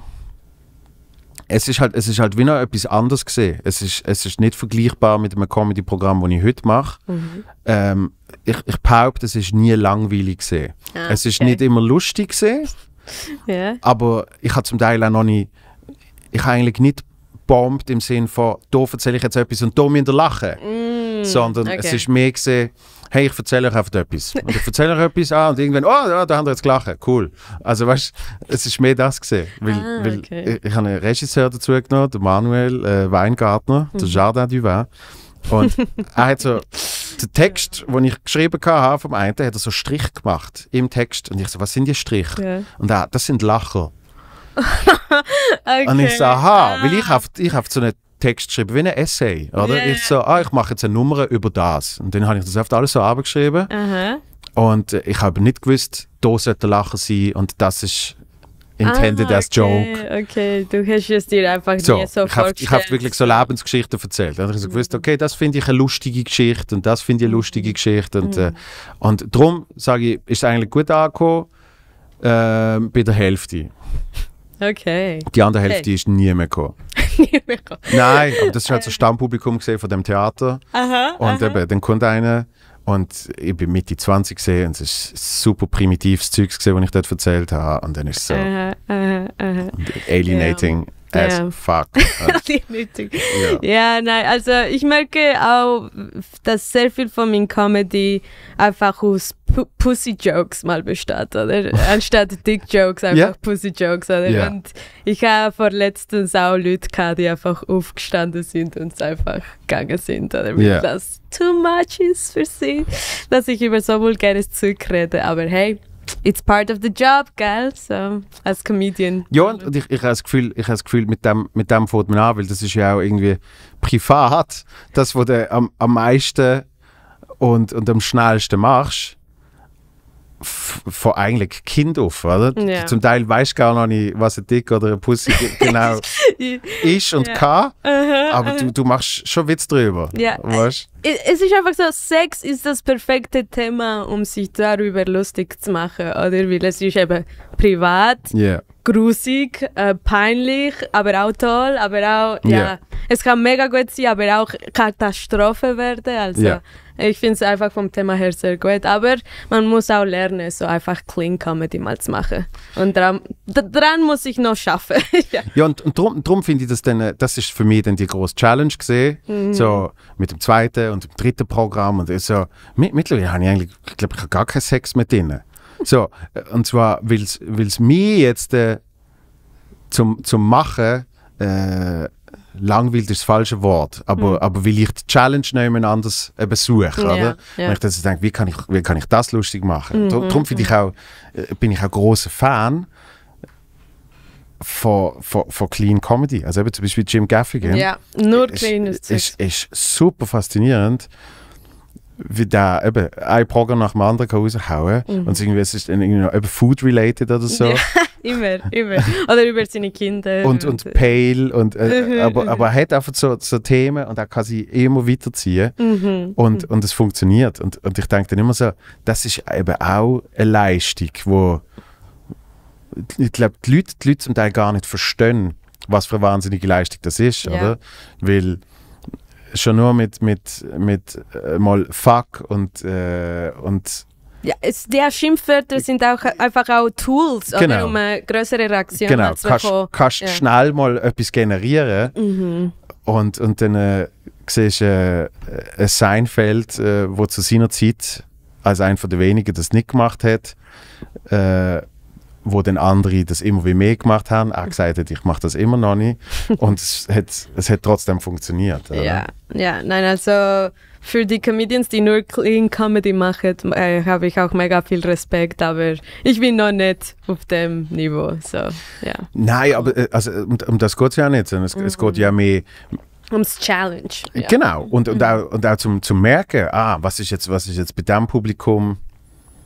es ist halt, es ist halt wie noch etwas anderes gesehen. Es ist, es ist nicht vergleichbar mit einem Comedy-Programm, das ich heute mache. Mhm. Ähm, ich, ich behaupte, es ist nie langweilig gesehen. Ah, es ist okay. nicht immer lustig gesehen yeah. Aber ich habe zum Teil auch noch nicht, ich habe eigentlich nicht bombt im Sinn von, da erzähle ich jetzt etwas und da müsst ihr lachen. Mm, Sondern okay. es ist mehr gesehen, hey, ich erzähle euch einfach etwas. Und ich erzähle euch etwas an ah, und irgendwann, oh, da haben wir jetzt gelachen, cool. Also weißt es ist mehr das gesehen. Weil, ah, okay. weil ich, ich, habe einen Regisseur dazu genommen, den Manuel äh, Weingartner, mhm. der Jardin du Vin. Und er hat so der Text, den ich geschrieben habe, vom einen, hat er so Strich gemacht im Text. Und ich so, was sind die Striche? Yeah. Und er, das sind Lacher. okay. Und ich so, aha, ah. weil ich habe ich hab so einen Text geschrieben, wie ein Essay. Oder? Yeah. Ich so, ah, ich mache jetzt eine Nummer über das. Und dann habe ich das oft alles so abgeschrieben. Uh -huh. Und ich habe nicht gewusst, da sollte Lacher sein und das ist Intended ah, okay, as joke. Okay, du hast es dir einfach so, nie so ich hab, Ich habe wirklich so Lebensgeschichten erzählt. ich habe so gewusst, mhm. okay, das finde ich eine lustige Geschichte und das finde ich eine lustige Geschichte. Und, mhm. äh, und darum sage ich, ist es eigentlich gut angekommen äh, bei der Hälfte. Okay. Die andere Hälfte okay. ist nie mehr gekommen. nie mehr gekommen. Nein, aber das ist halt so äh. Stammpublikum gesehen von dem Theater. Aha, und aha. eben, dann kommt einer und ich bin Mitte 20 gesehen und es war super primitives Zeug, das ich dort erzählt habe. Und dann ist es so uh, uh, uh, alienating. Yeah as ja. fuck. Unnötig. ja. ja, nein, also ich merke auch, dass sehr viel von meiner Comedy einfach aus P Pussy Jokes mal besteht, oder? Anstatt Dick Jokes einfach yeah. Pussy Jokes, oder? Yeah. Und ich habe vorletzten letztens auch Leute gehabt, die einfach aufgestanden sind und einfach gegangen sind, oder? Weil yeah. das too much ist für sie, dass ich über so vulgäres Zeug rede, aber hey, it's part of the job, gell? So, als Comedian. Ja, und ich, ich habe das Gefühl, ich habe das Gefühl mit, dem, mit dem fängt man an, weil das ist ja auch irgendwie privat, das, was du am, am meisten und, und am schnellsten machst von eigentlich Kind auf, oder? Ja. Zum Teil weißt du gar noch nicht, was ein Dick oder ein Pussy genau ist und ja. kann, aber du, du machst schon Witz drüber. Ja. Weißt? Es ist einfach so, Sex ist das perfekte Thema, um sich darüber lustig zu machen, oder? Weil es ist eben privat, yeah. grusig, äh, peinlich, aber auch toll, aber auch, ja. Yeah. Es kann mega gut sein, aber auch Katastrophe werden, also... Yeah. Ich finde es einfach vom Thema her sehr gut, aber man muss auch lernen, so einfach Clean Comedy mal zu machen. Und dran, dran muss ich noch schaffen. ja. ja, und, und drum, drum finde ich das dann, äh, das ist für mich dann die große Challenge gesehen, mhm. so mit dem zweiten und dem dritten Programm und äh, so. Mittlerweile habe ich eigentlich, glaube ich, gar keinen Sex mit denen. So, äh, und zwar, weil es mich jetzt äh, zum, zum Machen äh, langweilt ist das falsche Wort, aber, mhm. aber weil ich die Challenge nehmen anders eben suche, ja, oder? Ja. Und ich dann so denke, wie kann ich, wie kann ich das lustig machen? Mhm. Darum finde ich mhm. auch, äh, bin ich auch großer Fan von, von, von Clean Comedy. Also eben zum Beispiel Jim Gaffigan. Ja, nur Clean ist, ist, ist super faszinierend wie der eben ein Programm nach dem anderen kann raushauen Mhm. Und irgendwie, es ist dann irgendwie noch food-related oder so. immer, immer. Oder über seine Kinder. Und, und, und Pale. Und, äh, mhm, aber, mhm. aber er hat einfach so, so Themen und er kann sie immer weiterziehen. Mhm. Und, mhm. und es funktioniert. Und, und ich denke dann immer so, das ist eben auch eine Leistung, wo ich glaube, die Leute, die Leute zum Teil gar nicht verstehen, was für eine wahnsinnige Leistung das ist, ja. oder? Weil schon nur mit, mit, mit äh, mal Fuck und, äh, und ja, es, der Schimpfwörter sind auch einfach auch Tools, genau. oder, um eine äh, größere Reaktion genau. zu bekommen. Kannst, kannst ja. schnell mal etwas generieren mhm. und, und dann äh, siehst du äh, ein Seinfeld, äh, wo zu seiner Zeit als einer der wenigen das nicht gemacht hat, äh, wo dann andere das immer wie mehr gemacht haben, auch gesagt hat, ich mache das immer noch nicht. Und es hat, es hat trotzdem funktioniert. Oder? Ja, ja, nein, also für die Comedians, die nur Clean Comedy machen, äh, habe ich auch mega viel Respekt, aber ich bin noch nicht auf dem Niveau. So, ja. Nein, aber äh, also, um, um das geht es ja nicht, sondern es, mhm. es geht ja mhm. mehr ums Challenge. Ja. Genau, und, und, mhm. auch, und auch zum, zum Merken, ah, was ist, jetzt, was ist jetzt bei dem Publikum?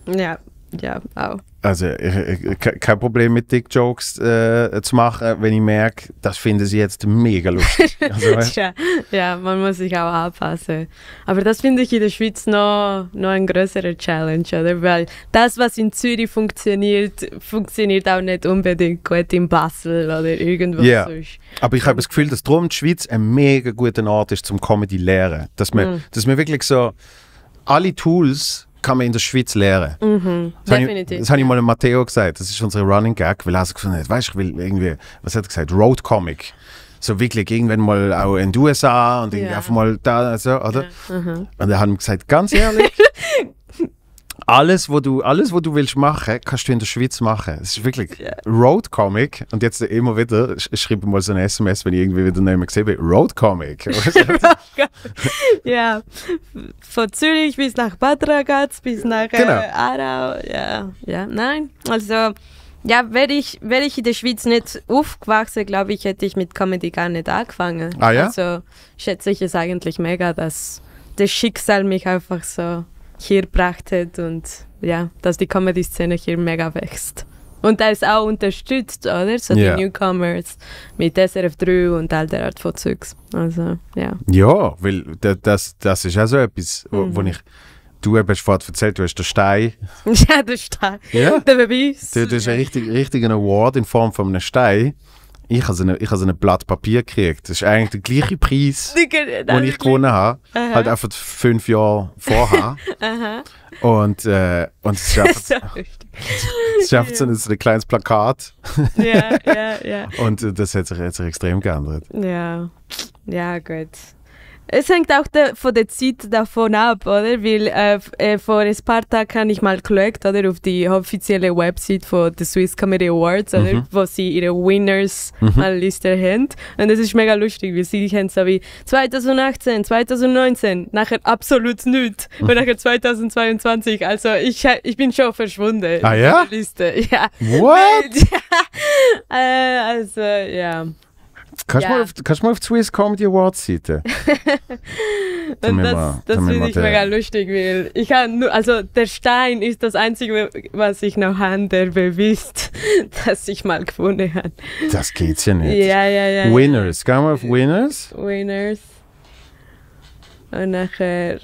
Ja, ja, auch. Also ich, äh, äh, kein Problem mit Dick-Jokes äh, zu machen, wenn ich merke, das finden sie jetzt mega lustig. Also, ja, ja, man muss sich auch anpassen. Aber das finde ich in der Schweiz noch, noch ein größerer Challenge, oder? Weil das, was in Zürich funktioniert, funktioniert auch nicht unbedingt gut in Basel oder irgendwo yeah. sonst. Aber ich habe das Gefühl, dass drum die Schweiz ein mega guter Ort ist zum Comedy lehren. Dass man, mhm. dass man wirklich so alle Tools kann man in der Schweiz lernen. Mhm, das definitiv. Habe ich, das habe ich mal dem Matteo gesagt, das ist unsere Running Gag, weil er gesagt hat, weißt du, ich will irgendwie, was hat er gesagt, Road Comic. So wirklich irgendwann mal auch in den USA und ja. einfach mal da, so, oder? Ja. Mhm. Und er hat ihm gesagt, ganz ehrlich, alles, was du, alles, was du willst machen, kannst du in der Schweiz machen. Es ist wirklich yeah. Road Comic. Und jetzt immer wieder, ich schreibe mal so ein SMS, wenn ich irgendwie wieder nicht mehr gesehen bin, Road Comic. Oh ja, von Zürich bis nach Bad bis nach äh, genau. äh, Aarau. Ja, ja, nein. Also, ja, wäre ich, wär ich in der Schweiz nicht aufgewachsen, glaube ich, hätte ich mit Comedy gar nicht angefangen. Ah, ja? Also schätze ich es eigentlich mega, dass das Schicksal mich einfach so hier gebracht hat und ja, dass die Comedy-Szene hier mega wächst. Und da ist auch unterstützt, oder? So yeah. die Newcomers mit SRF3 und all der Art von Zeugs. Also, ja. Ja, weil das, das ist auch so etwas, wo, mhm. wo ich du hast vorhin erzählt, du hast den Stein. ja, den Stein. Ja. Der Beweis. Du, du hast einen richtigen, richtigen Award in Form von einem Stein. Ich habe so, eine, so ein Blatt Papier gekriegt. Das ist eigentlich der gleiche Preis, den ich gewonnen habe. Aha. Halt einfach fünf Jahre vorher. und, äh, und es schafft, es schafft ja. so, ein, so ein kleines Plakat. ja, ja, ja. Und äh, das hat sich, hat sich extrem geändert. Ja, ja, gut. Es hängt auch de, von der Zeit davon ab, oder? Weil äh, äh, vor ein paar Tagen habe ich mal geschaut, oder? Auf die offizielle Website von den Swiss Comedy Awards, mhm. Wo sie ihre Winners mhm. an Liste haben. Und das ist mega lustig, weil sie haben so wie 2018, 2019, nachher absolut nichts. Mhm. Und nachher 2022. Also ich, ich bin schon verschwunden. Ah ja? Liste, ja. What? Äh, also, ja. Kannst, ja. mal auf, kannst du mal auf die Swiss Comedy Awards Seite? das das finde ich mega lustig, weil ich kann nur, also der Stein ist das Einzige, was ich noch habe, der bewisst, dass ich mal gewonnen habe. Das geht ja nicht. Ja, ja, ja. Winners, gehen wir auf Winners? Winners. Und nachher,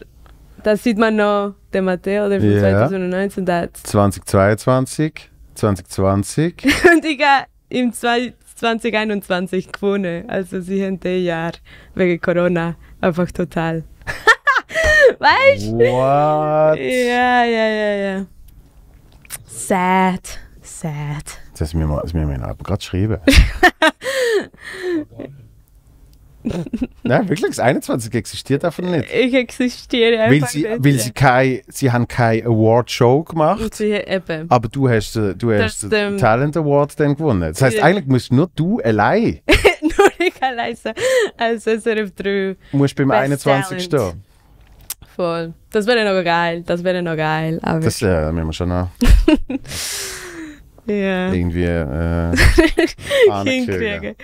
da sieht man noch den Matteo, der von ja. 2019 hat. 2022, 2020. Und ich gehe im 2020. 2021 gewonnen. Also sie haben das Jahr wegen Corona einfach total. weißt du? What? Ja, ja, ja, ja. Sad. Sad. Das müssen wir, das müssen gerade schreiben. Nein, wirklich, das 21 existiert davon nicht. Äh, ich existiere einfach weil sie, nicht. Weil sie, kein, sie haben keine Award-Show gemacht. Und sie, eben. Aber du hast, äh, du hast das, den ähm, Talent Award dann gewonnen. Das heisst, eigentlich musst nur du allein. nur ich allein sein. als SRF 3. Du musst beim Best 21 Talent. stehen. Voll. Das wäre noch geil. Das wäre noch geil. Aber das äh, müssen wir schon noch. ja. irgendwie äh, hinkriege.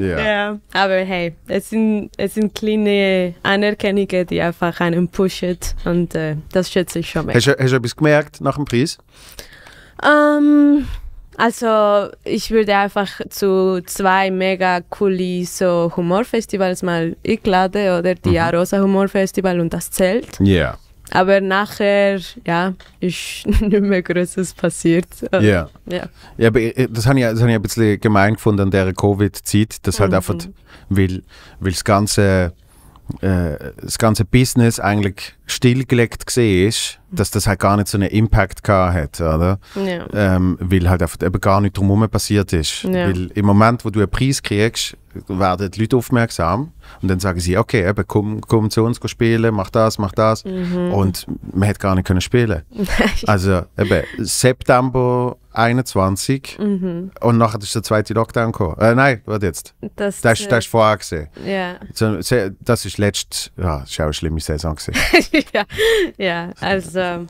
Ja. ja. aber hey, es sind, es sind kleine Anerkennungen, die einfach einen pushen und äh, das schätze ich schon mehr. Hast du, hast du etwas gemerkt nach dem Preis? Um, ähm, also ich würde einfach zu zwei mega coole so Humorfestivals mal einladen oder die mhm. Arosa Humorfestival und das Zelt. Ja. Yeah. Aber nachher, ja, ist nicht mehr Größeres passiert. Ja. Also, ja. Ja, aber äh, das habe ich, das hab ich ein bisschen gemein gefunden an dieser Covid-Zeit, dass halt mhm. einfach, weil, weil das ganze äh, das ganze Business eigentlich stillgelegt gesehen ist, mhm. dass das halt gar nicht so einen Impact gehabt hat, oder? Ja. Ähm, weil halt einfach eben gar nicht drumherum passiert ist. Ja. Weil im Moment, wo du einen Preis kriegst, werden die Leute aufmerksam und dann sagen sie, okay, eben, komm, komm zu uns spielen, mach das, mach das. Mhm. Und man hätte gar nicht können spielen. also eben, September 21 mhm. und nachher ist der zweite Lockdown gekommen. Äh, nein, warte jetzt. Das, das, das äh, ist vorher gesehen. Ja. Das ist letzte, ja, das ist auch eine schlimme Saison gewesen. ja, ja, also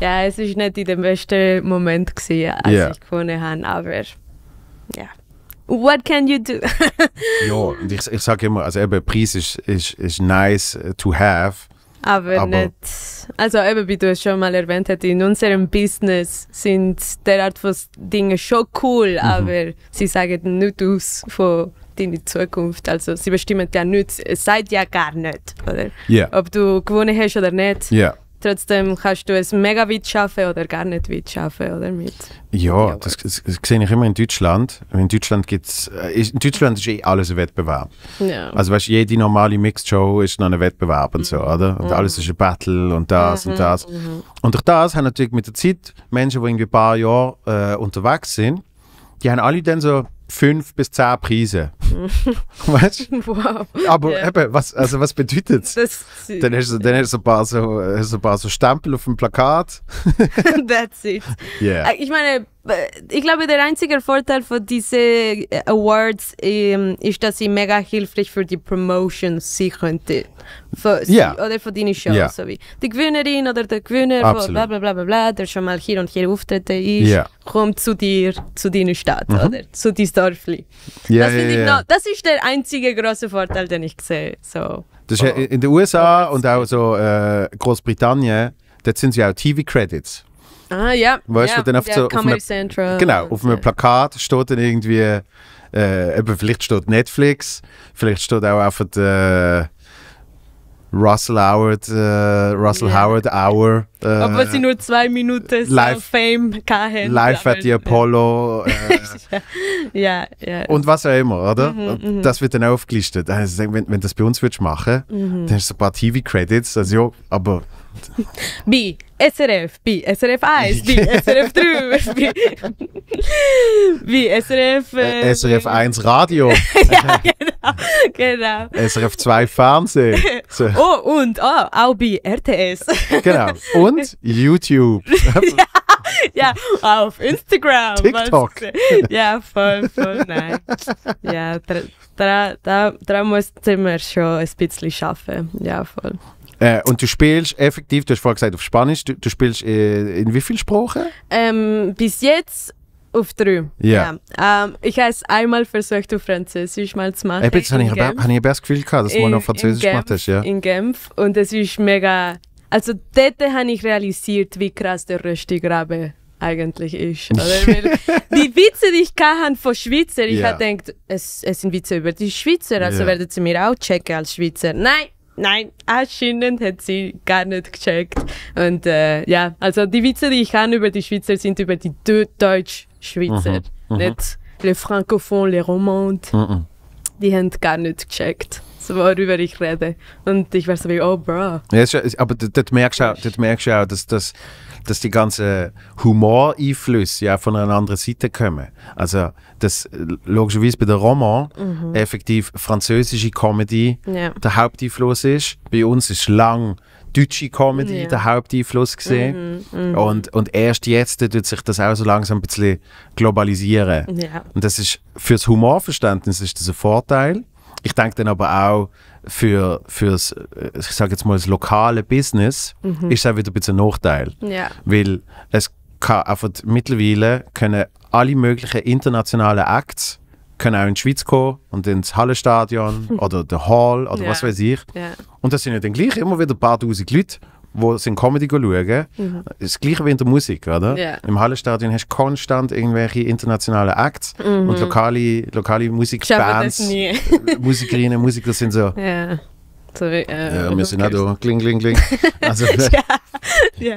ja, es ist nicht in dem besten Moment gewesen, als Ja. ich gewonnen habe, aber ja. What can you do? Ja, und ich, ich sage immer, also eben, Preis ist, ist, ist nice to have. Aber, Aber- nicht. Also eben, wie du es schon mal erwähnt hast, in unserem Business sind derart von Dingen schon cool, mhm. aber sie sagen nicht aus von in die Zukunft. Also sie bestimmen ja nichts, es sagt ja gar nicht, oder? Yeah. Ob du gewonnen hast oder nicht. Yeah. Trotzdem kannst du es mega weit schaffen oder gar nicht weit schaffen, oder? Mit ja, das, das, das sehe ich immer in Deutschland. In Deutschland gibt's, äh, in Deutschland ist eh alles ein Wettbewerb. Ja. Also weißt, jede normale Mixed Show ist noch ein Wettbewerb und so, mhm. oder? Und mhm. alles ist ein Battle und das mhm. und das. Mhm. Und durch das haben natürlich mit der Zeit Menschen, die irgendwie ein paar Jahre äh, unterwegs sind, die haben alle dann so fünf bis zehn Preise. weißt du? Wow. Aber yeah. eben, was, also was bedeutet das? Dann hast du dann hast du ein, paar so, ein paar so Stempel auf dem Plakat. That's it. Yeah. Äh, ich meine, äh, ich glaube, der einzige Vorteil von diesen äh, Awards ähm, ist, dass sie mega hilfreich für die Promotion sein könnte. Für sie, yeah. Oder für deine Show. Yeah. So wie die Gewinnerin oder der Gewinner, bla, bla, bla, bla, bla, der schon mal hier und hier auftreten ist, yeah. kommt zu dir, zu deiner Stadt mhm. oder zu deinem Dorf. Yeah, das, yeah, yeah. das ist der einzige große Vorteil, den ich sehe. So. Das ist in den USA und auch so äh, Großbritannien, dort sind ja auch TV-Credits. Ah, ja. Weißt ja, dann auf, ja, so, auf Comedy Central. Genau, auf einem Plakat steht dann irgendwie, äh, eben, vielleicht steht Netflix, vielleicht steht auch einfach der. Russell Howard, äh, Russell yeah. Howard Hour. Äh, Aber sie nur zwei Minuten live, Fame hatten. Live at the Apollo. Äh, ja, ja. Und was auch immer, oder? Mhm, mhm. das wird dann auch aufgelistet. Also, wenn, wenn das bei uns würdest machen, mhm. dann hast du ein paar TV-Credits. Also ja, aber. B. SRF, bei SRF 1, bei SRF 3, bei, SRF... Äh, ähm, SRF 1 Radio. ja, genau, genau. SRF 2 Fernsehen. Oh, und oh, auch bei RTS. genau. Und YouTube. ja, ja, auf Instagram. TikTok. ja, voll, voll, nein. Ja, da, da, da, da muss schon ein bisschen arbeiten. Ja, voll. Äh, und du spielst effektiv, du hast vorhin gesagt auf Spanisch, du, du spielst in, äh, in, wie vielen Sprachen? Ähm, bis jetzt auf drei. Yeah. Ja. Ähm, ich habe es einmal versucht auf Französisch mal zu machen. jetzt habe ich, hab ich ein besseres Gefühl gehabt, dass du mal auf Französisch gemacht hast. Ja. In Genf und es ist mega... Also dort habe ich realisiert, wie krass der Röstigrabe eigentlich ist. die Witze, die ich kann von Schweizer, ich yeah. habe gedacht, es, es sind Witze über die Schweizer, also yeah. werden sie mir auch checken als Schweizer. Nein, nein, anscheinend hat sie gar nicht gecheckt. Und äh, ja, also die Witze, die ich habe über die Schweizer, sind über die Deutsch-Schweizer. Mhm. mhm. Nicht mhm. les francophones, les romandes. Mhm. Die haben gar nicht gecheckt worüber ich rede. Und ich war so wie, oh, bro. Ja, aber das merkst du auch, merkst du auch dass, dass, dass die ganzen Humoreinflüsse ja von einer anderen Seite kommen. Also, dass äh, logischerweise bei der Roman mhm. effektiv französische Comedy ja. der Haupteinfluss ist. Bei uns ist lang deutsche Comedy ja. der Haupteinfluss gesehen. Mhm, mh. und, und erst jetzt wird sich das auch so langsam ein bisschen globalisieren. Ja. Und das ist für das Humorverständnis ist das ein Vorteil ich denke dann aber auch, für, fürs, äh, ich sage jetzt mal, das lokale Business mhm. ist es auch wieder ein bisschen ein Nachteil. Ja. Weil es kann einfach mittlerweile können alle möglichen internationalen Acts können auch in die Schweiz kommen und ins Hallenstadion oder der Hall oder ja. was weiß ich. Ja. Und das sind ja dann gleich immer wieder ein paar tausend Leute, die sind Comedy schauen, mhm. das gleiche wie in der Musik, oder? Yeah. Im Hallenstadion hast du konstant irgendwelche internationalen Acts mhm. und lokale, lokale Musikbands, Musikerinnen, Musiker sind so. Yeah. Sorry, äh, ja, wir sind auch da. Kling, kling, kling. Also, ja, ja,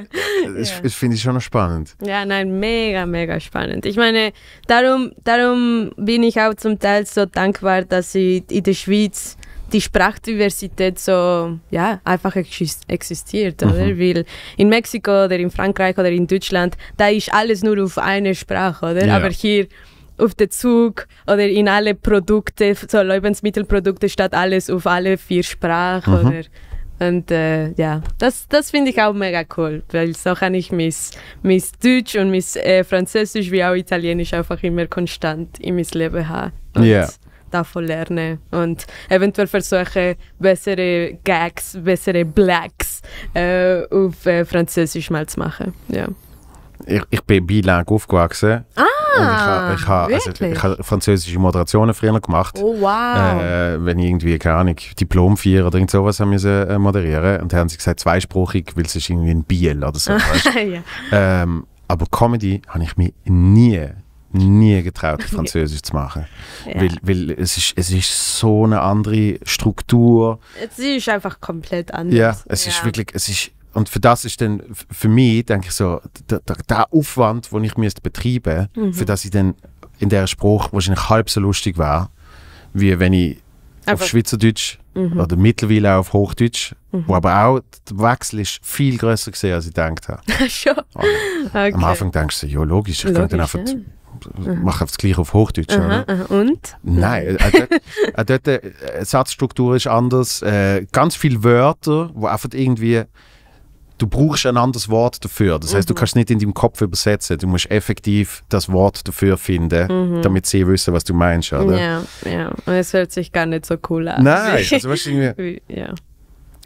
das ja. finde ich schon noch spannend. Ja, nein, mega, mega spannend. Ich meine, darum, darum bin ich auch zum Teil so dankbar, dass ich in der Schweiz die Sprachdiversität so ja, einfach existiert, mhm. oder? Weil in Mexiko oder in Frankreich oder in Deutschland, da ist alles nur auf eine Sprache, oder? Ja. Aber hier auf den Zug oder in alle Produkte, so Lebensmittelprodukte statt alles auf alle vier Sprachen, mhm. oder? Und äh, ja, das, das finde ich auch mega cool, weil so kann ich mein, mein Deutsch und mein äh, Französisch wie auch Italienisch einfach immer konstant in mein Leben haben. Und yeah davon lerne und eventuell versuche, bessere Gags, bessere Blacks äh, auf äh, Französisch mal zu machen. Ja. Ich, ich bin bilang aufgewachsen. Ah, und ich habe ha, also, ha französische Moderationen früher gemacht. Oh, wow. Äh, wenn ich irgendwie, keine Ahnung, Diplom 4 oder irgend sowas haben müssen, äh, moderieren. Und dann haben sie gesagt, zweisprachig, weil es ist irgendwie ein Biel oder so. ja. ähm, aber Comedy habe ich mich nie nie getraut, Französisch zu machen. Ja. Weil, weil es, ist, es ist so eine andere Struktur. Es ist einfach komplett anders. Ja, es ja. ist wirklich, es ist, und für das ist dann, für mich, denke ich so, der, der, der Aufwand, den ich müsste betreiben, mhm. für das ich dann in der Spruch wahrscheinlich halb so lustig war, wie wenn ich einfach. auf Schweizerdeutsch mhm. oder mittlerweile auch auf Hochdeutsch, mhm. wo aber auch der Wechsel ist viel größer gesehen, als ich gedacht habe. Schon. Okay. Am Anfang denkst du, ja logisch, ich logisch, könnte einfach ja mache das gleiche auf Hochdeutsch. Aha, aha, und? Nein, äh, äh, dort, äh, die Satzstruktur ist anders. Äh, ganz viele Wörter, wo einfach irgendwie du brauchst ein anderes Wort dafür. Das heißt, mhm. du kannst nicht in deinem Kopf übersetzen. Du musst effektiv das Wort dafür finden, mhm. damit sie wissen, was du meinst, oder? Ja, ja. Und es hört sich gar nicht so cool an. Nein, also weißt, irgendwie, ja.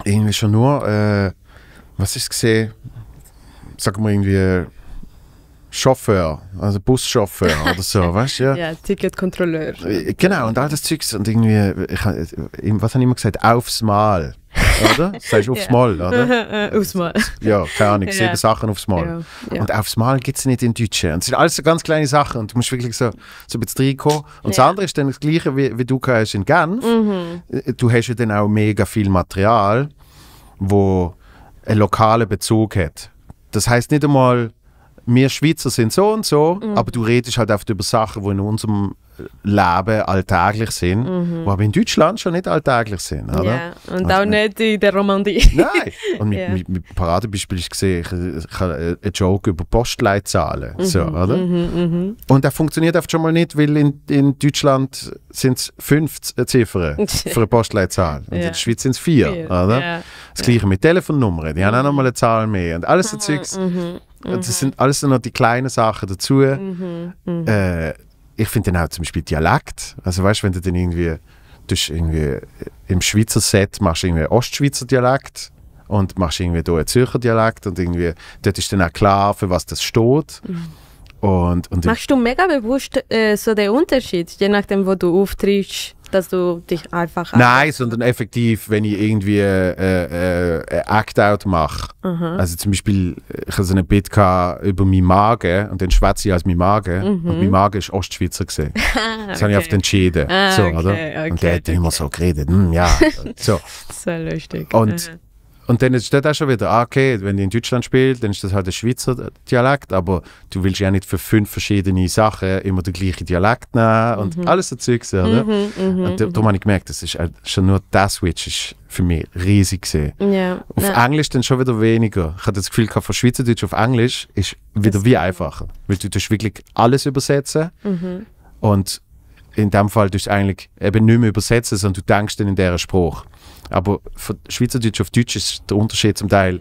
irgendwie schon nur, äh, was ist gesehen? Sag mal irgendwie äh, Chauffeur, also Buschauffeur oder so, weißt du? Ja, ja Ticketkontrolleur. Genau, und all das Zeugs. Und irgendwie, ich, was habe ich immer gesagt? Aufs Mal. Oder? Das heißt aufs ja. Mal, oder? aufs Mal. Ja, keine Ahnung, sieben Sachen aufs Mal. Ja. Und aufs Mal gibt es nicht in Deutschland. Und es sind alles so ganz kleine Sachen und du musst wirklich so, so ein bisschen reinkommen. Und das andere ist dann das Gleiche, wie, wie du hast in Genf. Mhm. Du hast ja dann auch mega viel Material, wo einen lokalen Bezug hat. Das heißt nicht einmal, wir Schweizer sind so und so, mhm. aber du redest halt oft über Sachen, die in unserem Leben alltäglich sind, mhm. die aber in Deutschland schon nicht alltäglich sind. Oder? Ja, und also, auch nicht in der Romandie. Nein, und mit, ja. mit, Paradebeispiel ich gesehen, ich, ich habe einen Joke über Postleitzahlen. Mhm. So, oder? Mhm, mhm, und der funktioniert oft schon mal nicht, weil in, in Deutschland sind es fünf äh, Ziffern für eine Postleitzahl und ja. in der Schweiz sind es vier. vier. Oder? Ja. Das gleiche mit Telefonnummern, die haben auch noch mhm. mal eine Zahl mehr und alles so mhm, Zeugs. Mhm. Das sind alles noch die kleinen Sachen dazu. Mhm. Mhm. Äh, ich finde dann auch zum Beispiel Dialekt. Also weißt du, wenn du dann irgendwie, du irgendwie im Schweizer Set machst du irgendwie Ostschweizer Dialekt und machst irgendwie hier einen Zürcher Dialekt und irgendwie, dort ist dann auch klar, für was das steht. Mhm. Und, und Machst du mega bewusst äh, so den Unterschied, je nachdem, wo du auftrittst? dass du dich einfach. Nein, sondern effektiv, wenn ich irgendwie äh, äh, äh Act-out mache. Mhm. Also zum Beispiel, äh, ich hatte einen Bit über meinen Magen und dann schwätze ich als mhm. mein Magen. Mhm. Und mein Magen war Ostschweizer. okay. Das habe ich auf den entschieden. Ah, so, okay, oder? Okay, und der hat immer so geredet. Hm, ja, so. das lustig. Und und dann ist das auch schon wieder, ah, okay, wenn du in Deutschland spielst, dann ist das halt ein Schweizer Dialekt, aber du willst ja nicht für fünf verschiedene Sachen immer den gleichen Dialekt nehmen und mhm. alles dazu. Zeugs. Oder? Mhm, mhm, mhm und mhm. darum habe ich gemerkt, das ist halt schon nur das Switch ist für mich riesig gesehen. Ja, auf ja. Englisch dann schon wieder weniger. Ich hatte das Gefühl, von Schweizerdeutsch auf Englisch ist wieder das wie einfacher, weil du tust wirklich alles übersetzen mhm. und in dem Fall tust du eigentlich eben nicht mehr übersetzen, sondern du denkst dann in dieser Spruch. Aber von Schweizerdeutsch auf Deutsch ist der Unterschied zum Teil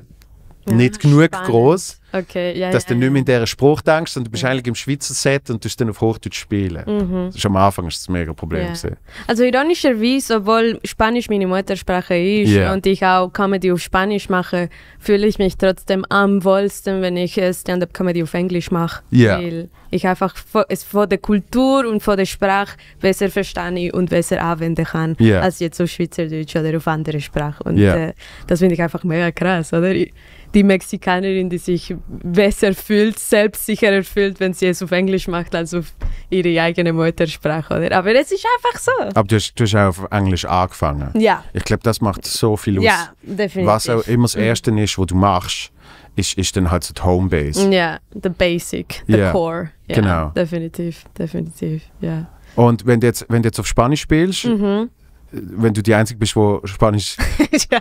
ja, nicht genug spannend. groß. Okay, ja, Dass ja, du nicht mehr in dieser Spruch denkst und du bist ja. eigentlich im Schweizer Set und du dann auf Hochdeutsch spielen. Mhm. Das ist am Anfang ist das mega Problem. Ja. Also ironischerweise, obwohl Spanisch meine Muttersprache ist yeah. und ich auch Comedy auf Spanisch mache, fühle ich mich trotzdem am wohlsten, wenn ich Stand-up-Comedy auf Englisch mache. Yeah. Weil ich einfach es von der Kultur und von der Sprache besser verstehe und besser anwenden kann, yeah. als jetzt auf Schweizerdeutsch oder auf andere Sprachen. Und yeah. äh, das finde ich einfach mega krass, oder? Die Mexikanerinnen, die sich besser fühlt, selbstsicher erfüllt, wenn sie es auf Englisch macht, als auf ihre eigene Muttersprache. Oder? Aber es ist einfach so. Aber du hast, du hast auch auf Englisch angefangen. Ja. Ich glaube, das macht so viel aus. Ja, definitiv. Was auch immer das Erste ist, was du machst, ist, ist dann halt so die Homebase. Ja, the basic, the yeah. core. Ja, genau. Definitiv, definitiv, ja. Und wenn du jetzt, wenn du jetzt auf Spanisch spielst, mhm wenn du die einzige bist, wo Spanisch. ja,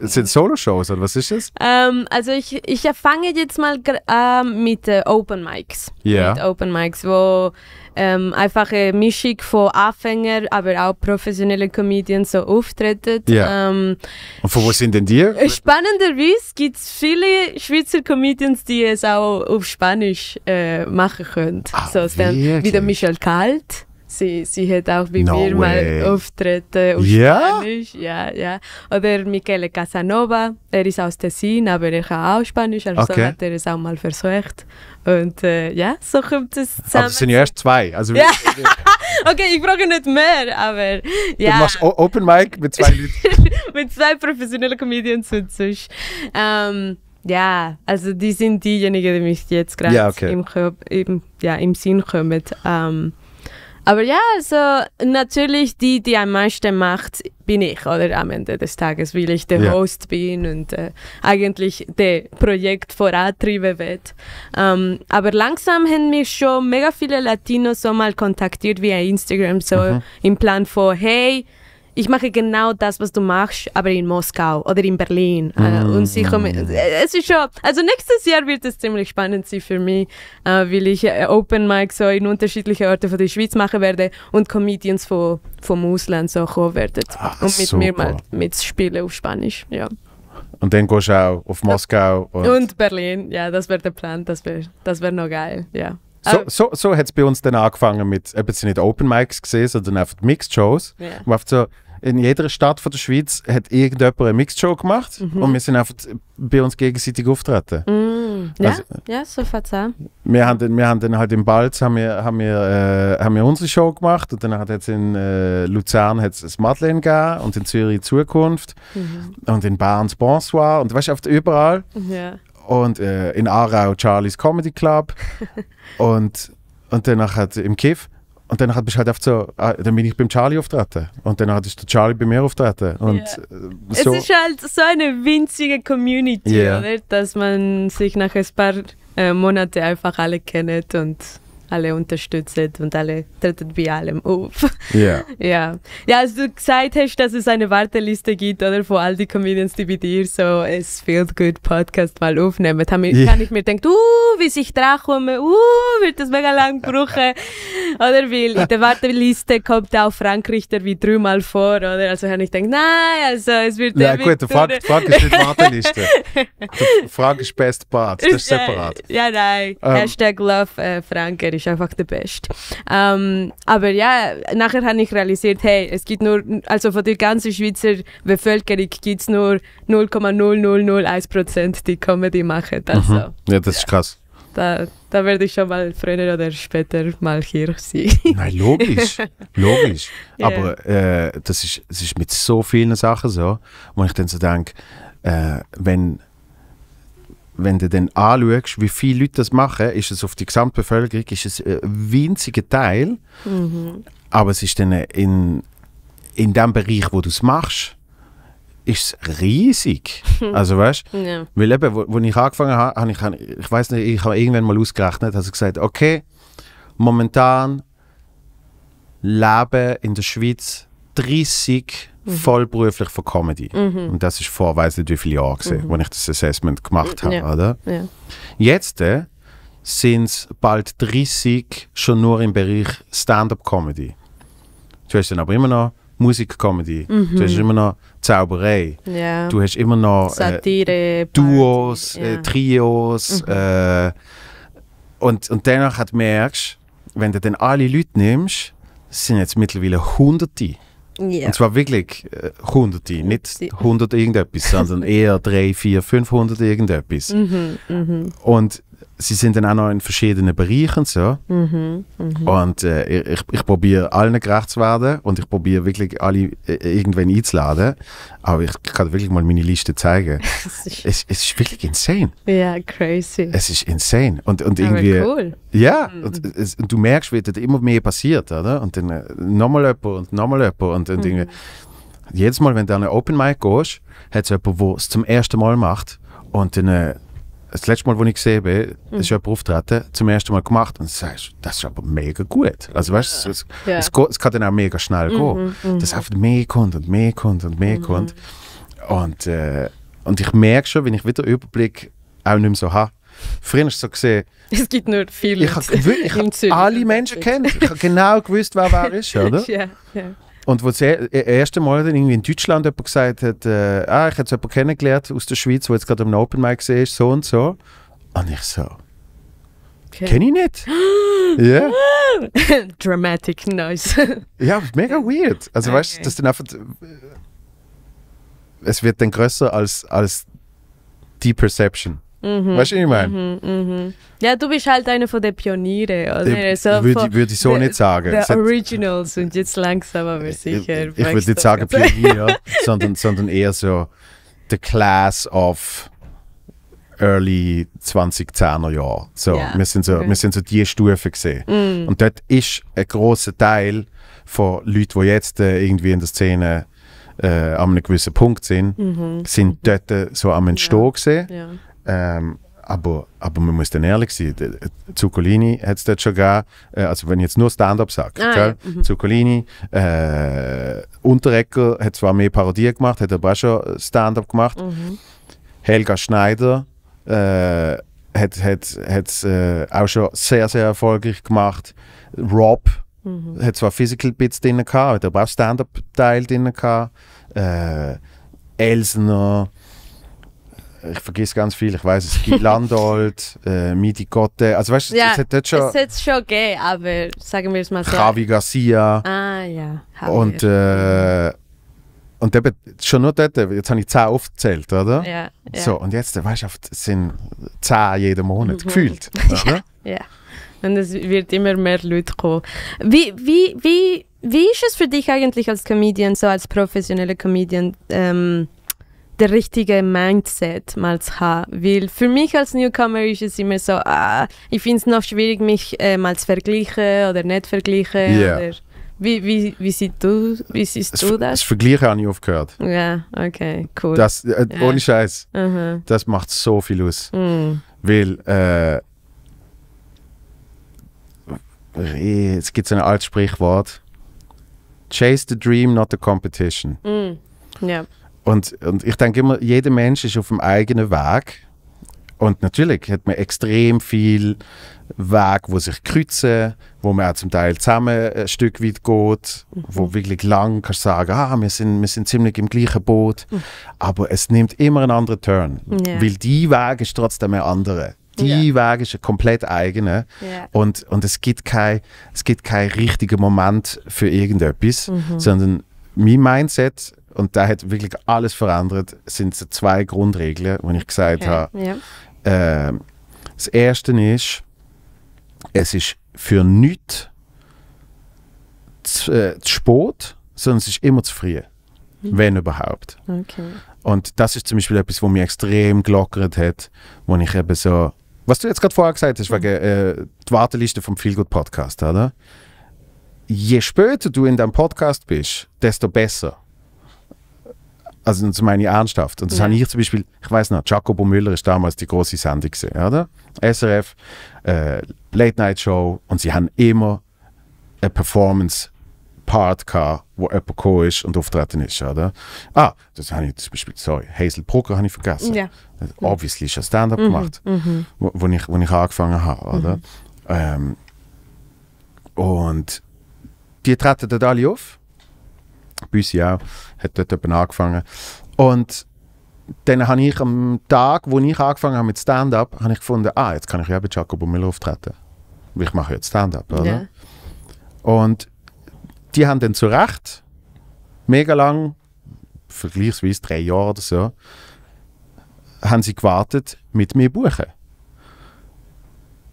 sind Solo-Shows oder was ist das? Ähm, also ich, ich fange jetzt mal äh, mit äh, Open Mics. Yeah. Mit Open Mics, wo ähm, einfach eine Mischung von Anfängern, aber auch professionellen Comedians so auftreten. Yeah. Ähm, Und von wo sind denn die? Äh, spannenderweise gibt es viele Schweizer Comedians, die es auch auf Spanisch äh, machen können. Ah, so, dann, wie der Michel Kalt sie, sie hat auch bei no mir way. mal auftreten. Auf Spanisch. Ja, ja. Oder Michele Casanova, er ist aus Tessin, aber er kann auch Spanisch, also okay. hat er es auch mal versucht. Und äh, ja, so kommt es zusammen. Also, aber es sind ja erst zwei. Also ja. okay, ich brauche nicht mehr, aber ja. Du machst Open Mic mit zwei Leuten. mit zwei professionellen Comedians und sonst. Ähm, ja, also die sind diejenigen, die mich jetzt gerade ja, okay. im, im, ja, im Sinn kommen. Ähm, aber ja, also natürlich die, die am meisten macht, bin ich, oder am Ende des Tages, weil ich der ja. Host bin und äh, eigentlich der Projekt vorantreiben wird. Ähm, aber langsam haben mich schon mega viele Latinos so mal kontaktiert via Instagram, so mhm. im Plan von, hey, ich mache genau das, was du machst, aber in Moskau oder in Berlin. Mm. Und sie mm. kommen, äh, es ist schon, also nächstes Jahr wird es ziemlich spannend sein für mich, äh, weil ich Open Mic so in unterschiedlichen Orten von der Schweiz machen werde und Comedians von, vom Ausland so kommen werden. Ach, und mit super. mir mal mitspielen auf Spanisch, ja. Und dann gehst du auch auf Moskau. Und, und Berlin, ja, das wäre der Plan, das wäre das wär noch geil, ja. So, so, so hat es bei uns dann angefangen mit, eben sind nicht Open Mics gesehen, sondern einfach Mixed Shows. Yeah. Und oft so, in jeder Stadt von der Schweiz hat irgendjemand eine Mixed Show gemacht mhm. und wir sind einfach bei uns gegenseitig auftreten. Mhm. Ja, also, ja, so verzeihen. Wir haben, dann, wir haben dann halt in Balz haben wir, haben wir, äh, haben wir unsere Show gemacht und dann hat es in äh, Luzern hat's das Madeleine gegeben und in Zürich Zukunft mhm. und in Bern das Bonsoir und weißt du, überall. Ja. Und äh, in Aarau Charlies Comedy Club und, und danach hat im Kiff. Und dann bist halt oft so, ah, dann bin ich beim Charlie auftreten und dann ist der Charlie bei mir auftreten. Und yeah. Äh, so. Es ist halt so eine winzige Community, yeah. dass man sich nach ein paar äh, Monaten einfach alle kennt und alle unterstützen und alle treten bei allem auf. Yeah. ja. Ja, als du gesagt hast, dass es eine Warteliste gibt, oder von all die Comedians, die bei dir so es Feel Good Podcast mal aufnehmen, dann yeah. ich mir denken, uh, wie sich drankomme, uh, wird das mega lang brauchen. oder weil in der Warteliste kommt auch Frank Richter wie dreimal vor, oder? Also habe ich gedacht, nein, also es wird Ja gut, die Frage, Frage ist nicht Warteliste. die Frage ist Best Part, das ist separat. Ja, ja nein, ähm, Hashtag Love äh, Frank Richter ist einfach der Beste. Ähm, aber ja, nachher habe ich realisiert, hey, es gibt nur, also von der ganzen Schweizer Bevölkerung gibt es nur 0,0001%, die Comedy machen. Mhm. Also, mhm. Ja, das ist krass. Da, da werde ich schon mal früher oder später mal hier sein. Nein, logisch. logisch. Yeah. Aber äh, das, ist, das ist mit so vielen Sachen so, wo ich dann so denke, äh, wenn wenn du dann anschaust, wie viele Leute das machen, ist es auf die Gesamtbevölkerung ist es ein winziger Teil. Mhm. Aber es ist dann in, in dem Bereich, wo du es machst, ist es riesig. also weißt du? Ja. Weil eben, wo, wo ich angefangen habe, habe ich, ich weiß nicht, ich habe irgendwann mal ausgerechnet, also gesagt, okay, momentan leben in der Schweiz 30 Mhm. vollberuflich von Comedy. Mhm. Und das ist nicht wie viele Jahre gewesen, mhm. als ich das Assessment gemacht habe, ja. oder? Ja. Jetzt äh, sind es bald 30 schon nur im Bereich Stand-up-Comedy. Du hast dann aber immer noch Musik-Comedy, mhm. du hast mhm. immer noch Zauberei, ja. du hast immer noch äh, Satire, äh, Duos, äh, Trios. Mhm. Äh, und, und danach hat merkst, wenn du dann alle Leute nimmst, sind jetzt mittlerweile Hunderte Yeah. Und zwar wirklich äh, hunderte, nicht 100 irgendetwas, sondern eher 3, 4, 500 irgendetwas. Mhm, mh. Und sie sind dann auch noch in verschiedenen Bereichen so. Mhm, mh. Und äh, ich, ich probiere allen gerecht zu werden und ich probiere wirklich alle äh, irgendwann einzuladen. Aber ich kann wirklich mal meine Liste zeigen. ist es, ist wirklich insane. Ja, crazy. Es ist insane. Und, und Aber cool. Ja, mhm. und, es, und, du merkst, wie das immer mehr passiert, oder? Und dann äh, nochmal jemand und nochmal jemand und, und mhm. irgendwie. Jedes Mal, wenn du an eine Open Mic gehst, hat es jemanden, der es zum ersten Mal macht und dann äh, das letzte Mal, als ich gesehen bin, mhm. ist jemand auftreten, zum ersten Mal gemacht und sagst, das ist aber mega gut. Also weißt du, es, ja. es, kann dann auch mega schnell mhm, gehen, mhm. dass einfach mehr kommt und mehr kommt und mehr mhm. kommt. Und, äh, und ich merke schon, wenn ich wieder Überblick auch nicht mehr so habe, Früher hast du so gesehen. Es gibt nur viele. Ich habe alle Menschen kennt. Ich habe genau gewusst, wer wer ist, oder? ja, yeah, und wo das e-, e-, erste Mal dann irgendwie in Deutschland jemand gesagt hat, äh, ah, ich habe jetzt jemanden kennengelernt aus der Schweiz, der jetzt gerade am Open Mic ist, so und so. Und ich so, okay. kenne ich nicht. Ja. yeah. Dramatic Noise. ja, mega weird. Also okay. weißt du, dass dann einfach, äh, es wird dann größer als, als die Perception. Mhm. Weißt du, was ich meine? Mhm, mhm, Ja, du bist halt einer der Pioniere. Oder? De, so würde, würd ich so de, nicht sagen. Die Originals und jetzt langsam aber sicher. Ich, ich würde nicht sagen Pionier, sondern, sondern eher so the class of early 2010er Jahre. So, yeah. wir, sind so, okay. wir sind so die Stufe gesehen. Mm. Und dort ist ein großer Teil von Leuten, die jetzt äh, irgendwie in der Szene äh, an einem gewissen Punkt sind, mm -hmm. sind dort äh, so am Entstehen ja. gesehen. Ja. Ähm, aber, aber man muss dann ehrlich sein, Zuccolini hat es dort schon gegeben, äh, also wenn ich jetzt nur Stand-up sage, ah, mhm. Zuccolini, äh, Unterrecker hat zwar mehr Parodie gemacht, hat aber auch schon Stand-up gemacht, mhm. Helga Schneider äh, hat es hat, hat, äh, auch schon sehr, sehr erfolgreich gemacht, Rob mhm. hat zwar Physical Bits drin gehabt, hat aber auch Stand-up-Teil drin gehabt, äh, Elsner, ich vergesse ganz viel. Ich weiß, es gibt Landolt, äh, Midi Cotte. Also weißt du, ja, es hat dort schon. Es hat schon gegeben, aber sagen wir es mal so. Javi Garcia. Ah ja. Und äh, und eben schon nur dort, jetzt habe ich zehn aufgezählt, oder? Ja. ja. So, und jetzt, weißt du, es sind zehn jeden Monat, mhm. gefühlt. Oder? Ja, ja. Und es wird immer mehr Leute kommen. Wie, wie, wie, wie ist es für dich eigentlich als Comedian, so als professioneller Comedian? Ähm, der richtige Mindset mal zu haben. Weil für mich als Newcomer ist es immer so, ah, ich finde es noch schwierig, mich äh, mal zu vergleichen oder nicht zu vergleichen. Yeah. Oder wie, wie, wie, siehst du, wie siehst das, du das? Das Vergleichen habe ich aufgehört. Ja, okay, cool. Das, äh, ja. Ohne Scheiß. Mhm. Das macht so viel aus. Mhm. Weil, äh, äh, es gibt so ein altes Sprichwort: Chase the dream, not the competition. Mhm. Ja. Und, und ich denke immer, jeder Mensch ist auf dem eigenen Weg. Und natürlich hat man extrem viel Weg, wo sich kreuzen, wo man auch zum Teil zusammen ein Stück weit geht, mhm. wo wirklich lang kannst sagen, ah, wir sind, wir sind ziemlich im gleichen Boot. Mhm. Aber es nimmt immer einen anderen Turn, yeah. weil die Weg ist trotzdem ein anderer. Die yeah. Weg ist ein komplett eigener yeah. und, und es gibt keinen kein richtigen Moment für irgendetwas, mhm. sondern mein Mindset und da hat wirklich alles verändert, sind so zwei Grundregeln, die ich gesagt okay. habe. Ja. Äh, das erste ist, es ist für nichts zu, äh, zu spät, sondern es ist immer zu früh, mhm. wenn überhaupt. Okay. Und das ist zum Beispiel etwas, was mich extrem gelockert hat, wo ich eben so, was du jetzt gerade vorher gesagt hast, mhm. wegen äh, die Warteliste vom Feelgood Podcast, oder? Je später du in deinem Podcast bist, desto besser also das meine ich ernsthaft. Und das ja. habe ich zum Beispiel, ich weiß noch, Jacobo Müller ist damals die große Sendung, gewesen, oder? SRF, äh, Late Night Show und sie haben immer eine Performance Part gehabt, wo jemand gekommen ist und auftreten ist, oder? Ah, das habe ich zum Beispiel, sorry, Hazel Brugger habe ich vergessen. Ja. Obviously ist ein Stand-Up mhm. gemacht, mhm. Wo, wo, ich, wo ich angefangen habe, mhm. oder? Mhm. Ähm, und die treten dann alle auf bei auch, hat dort jemand angefangen. Und dann habe ich am Tag, wo ich angefangen habe mit Stand-up, habe ich gefunden, ah, jetzt kann ich ja bei Jacobo Miller auftreten. Ich mache jetzt Stand-up, oder? Ja. Und die haben dann zu Recht mega lang, vergleichsweise drei Jahre oder so, haben sie gewartet mit mir buchen.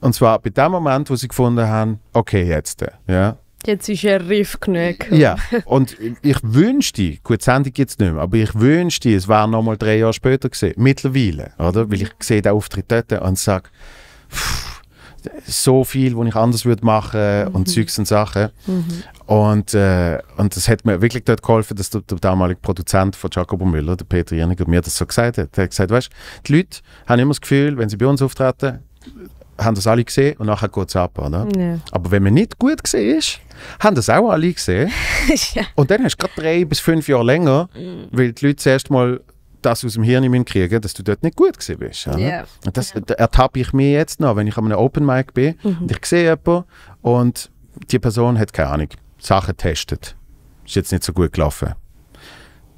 Und zwar bei dem Moment, wo sie gefunden haben, okay, jetzt. Ja. Jetzt ist er Riff genug. Ja, und ich wünschte, gut, die Sendung gibt es nicht mehr, aber ich wünschte, es wäre noch mal drei Jahre später gewesen. Mittlerweile, oder? Weil ich sehe den Auftritt dort und sage, so viel, was ich anders würde machen mhm. und Zeugs und Sachen. Mhm. Und, äh, und das hat mir wirklich dort geholfen, dass der, der damalige Produzent von Jacobo Müller, der Peter Jeniger, mir das so gesagt hat. Er hat gesagt, weißt du, die Leute haben immer das Gefühl, wenn sie bei uns auftreten, haben das alle gesehen und nachher geht es ab. Oder? Ja. Aber wenn man nicht gut gesehen ist, haben das auch alle gesehen. ja. Und dann hast du gerade drei bis fünf Jahre länger, mhm. weil die Leute zuerst mal das aus dem Hirn nicht kriegen, dass du dort nicht gut gewesen bist. Oder? Und das da ertappe ich mir jetzt noch, wenn ich an einem Open Mic bin mhm. und ich sehe jemanden und die Person hat keine Ahnung, Sachen testet. Ist jetzt nicht so gut gelaufen.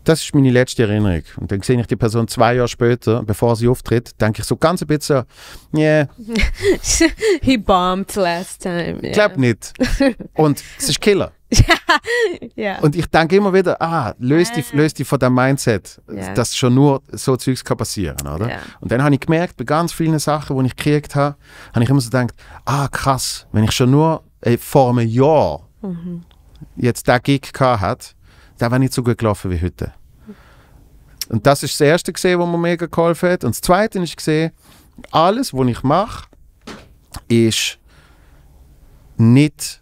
Das ist meine letzte Erinnerung. Und dann sehe ich die Person zwei Jahre später, bevor sie auftritt, denke ich so ganz ein bisschen, yeah. He bombed last time. Yeah. Glaub nicht. Und es ist Killer. yeah. Und ich denke immer wieder, ah, löst dich löst die von dem Mindset, yeah. dass schon nur so Zeugs kann passieren, oder? Yeah. Und dann habe ich gemerkt, bei ganz vielen Sachen, die ich gekriegt habe, habe ich immer so gedacht, ah, krass, wenn ich schon nur äh, vor einem Jahr mhm. jetzt diesen Gig gehabt hätte, der wäre nicht so gut gelaufen wie heute. Und das ist das Erste, gewesen, was mir mega geholfen hat. Und das Zweite ist, gewesen, alles, was ich mache, ist nicht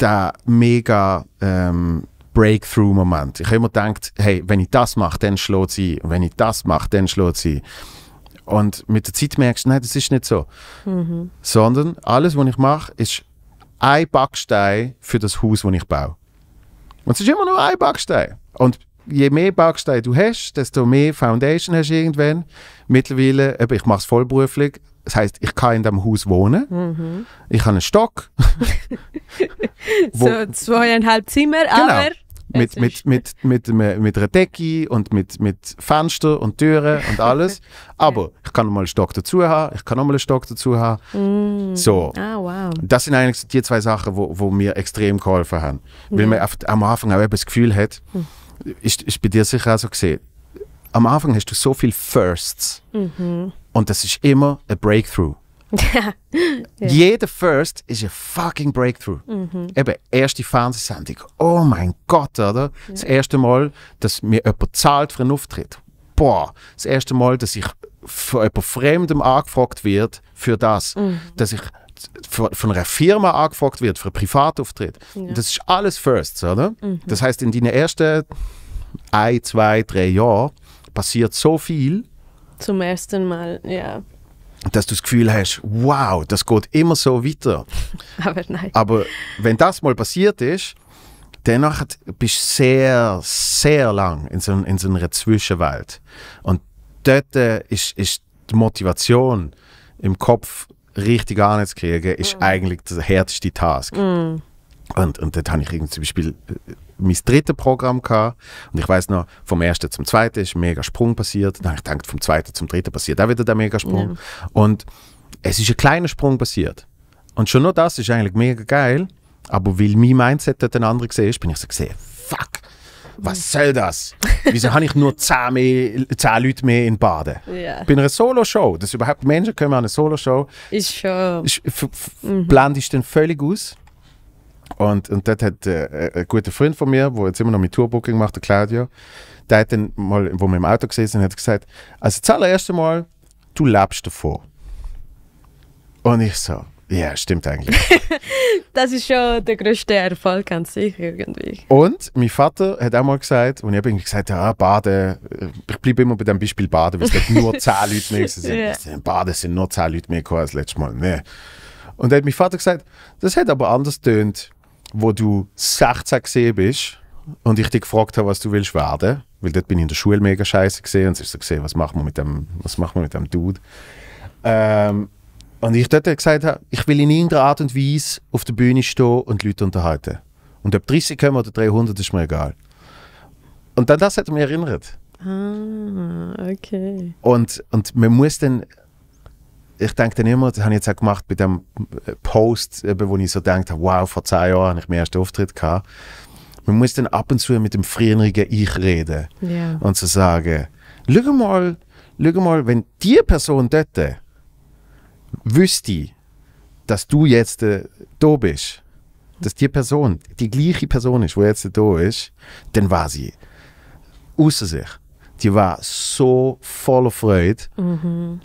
der mega ähm, Breakthrough-Moment. Ich habe immer gedacht, hey, wenn ich das mache, dann schlägt sie. Und wenn ich das mache, dann schlägt sie. Und mit der Zeit merkst du, nein, das ist nicht so. Mhm. Sondern alles, was ich mache, ist ein Backstein für das Haus, das ich baue. Und es ist immer nur ein Backstein. Und je mehr Backstein du hast, desto mehr Foundation hast du irgendwann. Mittlerweile, ich mache es vollberuflich, das heißt, ich kann in diesem Haus wohnen. Mhm. Ich habe einen Stock. so zweieinhalb Zimmer, genau. aber mit, mit, mit, mit, mit, mit einer Decke und mit, mit Fenster und Türen und alles. Aber ich kann nochmal einen Stock dazu haben, ich kann nochmal einen Stock dazu haben. Mm. So. Ah, wow. Das sind eigentlich die zwei Sachen, wo, wo mir extrem geholfen haben. Weil ja. man am Anfang auch das Gefühl hat, hm. ist, ist bei dir sicher auch so gesehen, am Anfang hast du so viele Firsts. Mhm. Und das ist immer ein Breakthrough ja. Jeder First ist ein fucking Breakthrough. Mhm. Eben, erste Fernsehsendung. Oh mein Gott, oder? Ja. Das erste Mal, dass mir jemand zahlt für einen Auftritt. Boah, das erste Mal, dass ich von jemand Fremdem angefragt wird für das. Mhm. Dass ich von, einer Firma angefragt wird für einen Privatauftritt. Ja. Das ist alles Firsts, oder? Mhm. Das heißt, in deinen ersten ein, zwei, drei Jahren passiert so viel. Zum ersten Mal, ja dass du das Gefühl hast, wow, das geht immer so weiter. Aber nein. Aber wenn das mal passiert ist, dann bist du sehr, sehr lang in so, in so einer Zwischenwelt. Und dort ist, ist die Motivation im Kopf richtig anzukriegen, ist mm. eigentlich der härteste Task. Mm. Und, und dort habe ich zum Beispiel äh, mein drittes Programm gehabt. Und ich weiß noch, vom ersten zum zweiten ist ein mega Sprung passiert. Dann habe ich gedacht, vom zweiten zum dritten passiert auch wieder der mega Sprung. Ja. Und es ist ein kleiner Sprung passiert. Und schon nur das ist eigentlich mega geil. Aber weil mein Mindset dort ein anderer gesehen ist, bin ich so gesehen, fuck, was soll das? Wieso habe ich nur zehn, mehr, 10 Leute mehr in Baden? Yeah. Bei einer Solo-Show, dass überhaupt Menschen kommen an eine Solo-Show, ist schon. Ist, mhm. blende ich dann völlig aus. Und, und dort hat äh, äh, ein guter Freund von mir, der jetzt immer noch mit Tourbooking macht, der Claudio, der hat dann mal, wo wir im Auto gesehen hat gesagt: Also, das allererste Mal, du lebst davor. Und ich so, ja, stimmt eigentlich. das ist schon der größte Erfolg ganz sicher irgendwie. Und mein Vater hat auch mal gesagt, und ich habe irgendwie gesagt, ja, Baden, ich bleibe immer bei dem Beispiel Baden, weil es nur 10 Leute mehr sind. ja. Baden sind nur 10 Leute mehr gekommen als letztes Mal. Nee. Und dann hat mein Vater gesagt, das hat aber anders tönt wo du 16 gesehen bist und ich dich gefragt habe, was du willst werden, weil dort bin ich in der Schule mega scheiße gesehen und es ist so gesehen, was machen wir mit dem, was machen wir mit dem Dude. Ähm, und ich dort gesagt habe, ich will in irgendeiner Art und Weise auf der Bühne stehen und Leute unterhalten. Und ob 30 kommen oder 300 ist mir egal. Und dann das hat mich erinnert. Ah, okay. Und, und man muss dann, ich denke dann immer, das habe ich jetzt auch gemacht bei dem äh, Post, eben, wo ich so denkt habe, wow, vor zwei Jahren habe ich meinen ersten Auftritt gehabt. Man muss dann ab und zu mit dem früherigen Ich reden yeah. und zu so sagen, schau mal, schau mal, wenn die Person dort wüsste, dass du jetzt äh, da bist, dass die Person die gleiche Person ist, die jetzt da ist, dann war sie außer sich. Die war so voller Freude. Mhm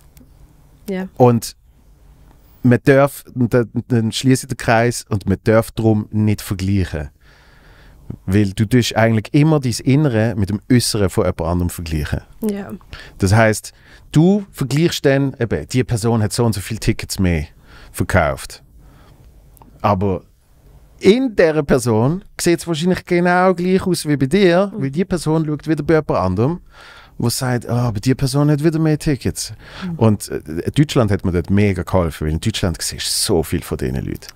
ja. Und man darf, dann schließe den Kreis, und man darf darum nicht vergleichen. Weil du tust eigentlich immer dein Innere mit dem Äußeren von jemand anderem vergleichen. Ja. Das heißt, du vergleichst dann, eben, die Person hat so und so viele Tickets mehr verkauft. Aber in dieser Person sieht es wahrscheinlich genau gleich aus wie bei dir, weil die Person schaut wieder bei jemand anderem die sagen, oh, ah, aber dieser Person hat wieder mehr Tickets. Mhm. Und in äh, Deutschland hat mir dort mega geholfen, weil in Deutschland siehst du so viel von diesen Leuten.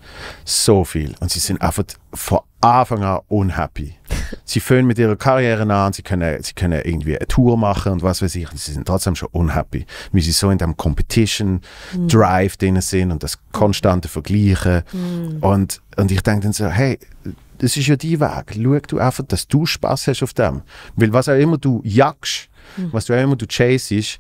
So viel. Und sie sind einfach von Anfang an unhappy. sie fühlen mit ihrer Karriere an, sie können, sie können irgendwie eine Tour machen und was weiß ich. Und sie sind trotzdem schon unhappy, weil sie so in dem Competition-Drive mhm. sind und das mhm. konstante Vergleichen. Mhm. Und, und ich denke dann so, hey, das ist ja dein Weg. Schau du einfach, dass du Spaß hast auf dem. Weil was auch immer du jagst, mhm. was auch immer du chasest,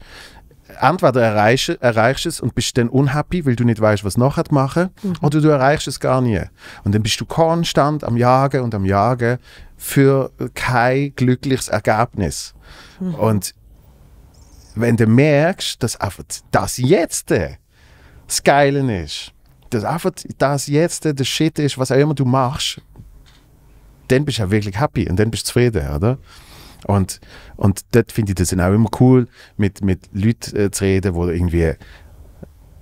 entweder erreichst, erreichst es und bist dann unhappy, weil du nicht weißt, was nachher machen, mhm. oder du erreichst es gar nie. Und dann bist du konstant am Jagen und am Jagen für kein glückliches Ergebnis. Mhm. Und wenn du merkst, dass einfach das Jetzt das Geile ist, dass einfach das Jetzt der Shit ist, was auch immer du machst, dann bist du auch wirklich happy und dann bist du zufrieden, oder? Und, und dort finde ich das dann auch immer cool, mit, mit Leuten äh, zu reden, die irgendwie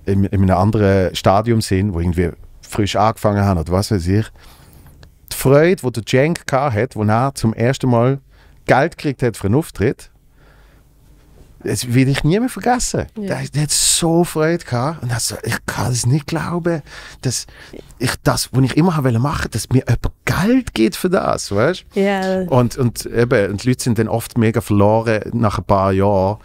in, in, einem anderen Stadium sind, wo irgendwie frisch angefangen haben oder was weiß ich. Die Freude, die der Cenk hatte, als er zum ersten Mal Geld gekriegt hat für einen Auftritt, das will ich nie mehr vergessen. Ja. Der, der hat so Freude gehabt. Und also, ich kann es nicht glauben, dass ich das, was ich immer wollte machen, dass mir jemand Geld gibt für das, weißt Ja. Und, und eben, und die Leute sind dann oft mega verloren nach ein paar Jahren,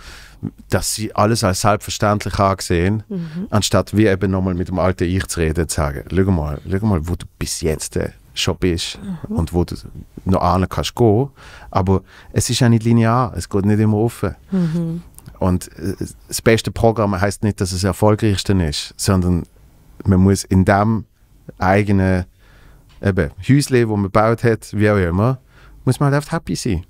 dass sie alles als selbstverständlich angesehen, mhm. anstatt wie eben nochmal mit dem alten Ich zu reden, und zu sagen, schau mal, schau mal, wo du bis jetzt äh, schon bist mhm. und wo du noch an kannst gehen. Aber es ist ja nicht linear, es geht nicht immer offen. Mhm. Und äh, das beste Programm heißt nicht, dass es das erfolgreichste ist, sondern man muss in dem eigenen eben, Häusle, wo man gebaut hat, wie auch immer, muss man halt oft happy sein.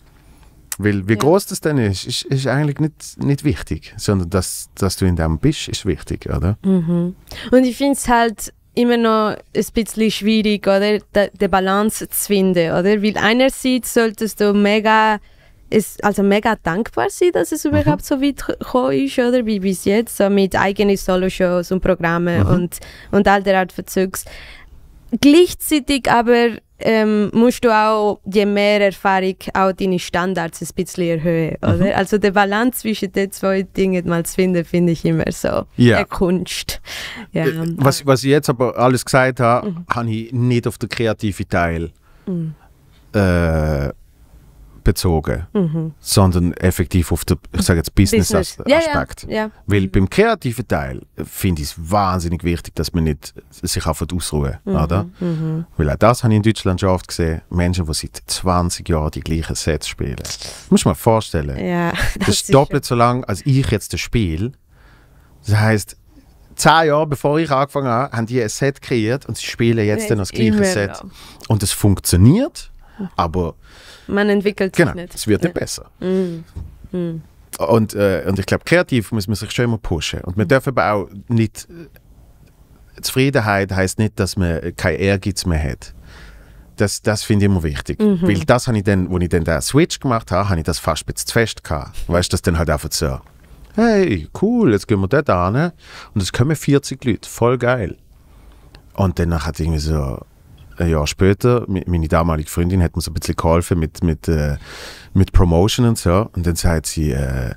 Weil wie ja. groß das dann ist, ist, ist, eigentlich nicht, nicht wichtig, sondern dass, dass du in dem bist, ist wichtig, oder? Mhm. Und ich finde es halt immer noch ein bisschen schwierig, oder? Die Balance zu finden, oder? Weil einerseits solltest du mega ist also mega dankbar sein, dass es überhaupt mhm. so weit gekommen ist, oder wie bis jetzt, so mit eigenen Solo-Shows und Programmen mhm. und, und all der Art von Zeugs. Gleichzeitig aber ähm, musst du auch, je mehr Erfahrung, auch deine Standards ein bisschen erhöhen, oder? Mhm. Also die Balance zwischen den zwei Dingen mal zu finden, finde ich immer so ja. eine Kunst. Ja. Äh, was, was ich jetzt aber alles gesagt habe, mhm. habe ich nicht auf den kreativen Teil mhm. äh, bezogen, mhm. sondern effektiv auf den, ich sage jetzt, Business-Aspekt. Business. Ja, ja, ja. Weil beim kreativen Teil finde ich es wahnsinnig wichtig, dass man nicht sich einfach ausruhen, mhm. oder? Mhm. Weil auch das habe ich in Deutschland schon oft gesehen, Menschen, die seit 20 Jahren die gleichen Sets spielen. Das musst mal vorstellen. Ja, das, das ist doppelt so lang, als ich jetzt das Spiel. Das heißt, zehn Jahre bevor ich angefangen habe, haben die ein Set kreiert und sie spielen jetzt dann das gleiche Set. Und es funktioniert aber man entwickelt sich genau, nicht. Es wird nicht ja. besser. Mhm. Mhm. Und, äh, und ich glaube, kreativ muss man sich schon immer pushen. Und man mhm. darf aber auch nicht. Äh, Zufriedenheit heißt nicht, dass man kein Ehrgeiz mehr hat. Das, das finde ich immer wichtig. Mhm. Weil das habe ich dann, als ich dann den Switch gemacht habe, habe ich das fast ein zu fest gehabt. Weißt du, das dann halt einfach so, hey, cool, jetzt gehen wir dort hin und es kommen 40 Leute, voll geil. Und danach hat irgendwie so, ein Jahr später, meine damalige Freundin hat mir so ein bisschen geholfen mit, mit, äh, mit Promotion und so. Und dann sagt sie, äh,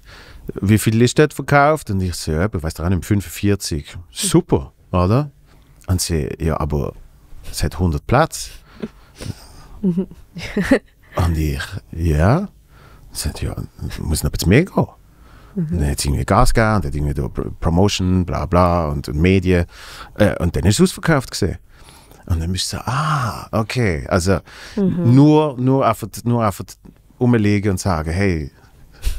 wie viel ist das verkauft? Und ich so, ja, ich weiß nicht, 45. Super, oder? Und sie, ja, aber es hat 100 Platz. und ich, ja. Sie sagt, ja, muss noch ein bisschen mehr gehen. Mhm. Dann hat es irgendwie Gas gegeben dann hat irgendwie da Promotion, bla bla und, und Medien. Äh, und dann ist es ausverkauft gesehen. Und dann müsst ihr, ah, okay. Also mhm. nur, nur einfach, nur einfach umlegen und sagen, hey,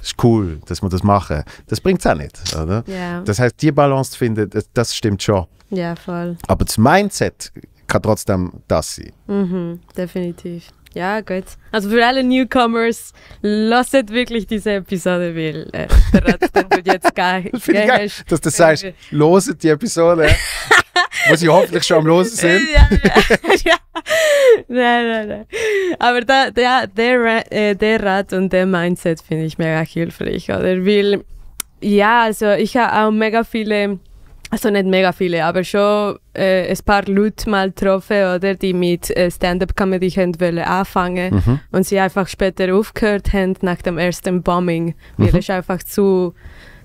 ist cool, dass wir das machen. Das bringt es auch nicht, oder? Yeah. Das heißt, die Balance zu finden, das, das stimmt schon. Ja, voll. Aber das Mindset kann trotzdem das sein. Mhm, definitiv. Ja, gut. Also für alle Newcomers, lasst wirklich diese Episode, weil äh, der Radstand wird jetzt gar nicht. Dass du sagst, loset die Episode, wo ich hoffentlich schon am Losen sind. ja, ja. Nein, nein, nein. Aber da, der, der, äh, der Rat und der Mindset finde ich mega hilfreich, oder? Weil, ja, also ich habe auch mega viele also nicht mega viele, aber schon äh, ein paar Leute mal getroffen, oder, die mit äh, Stand-up-Comedy anfangen mhm. und sie einfach später aufgehört haben nach dem ersten Bombing, weil mhm. es einfach zu,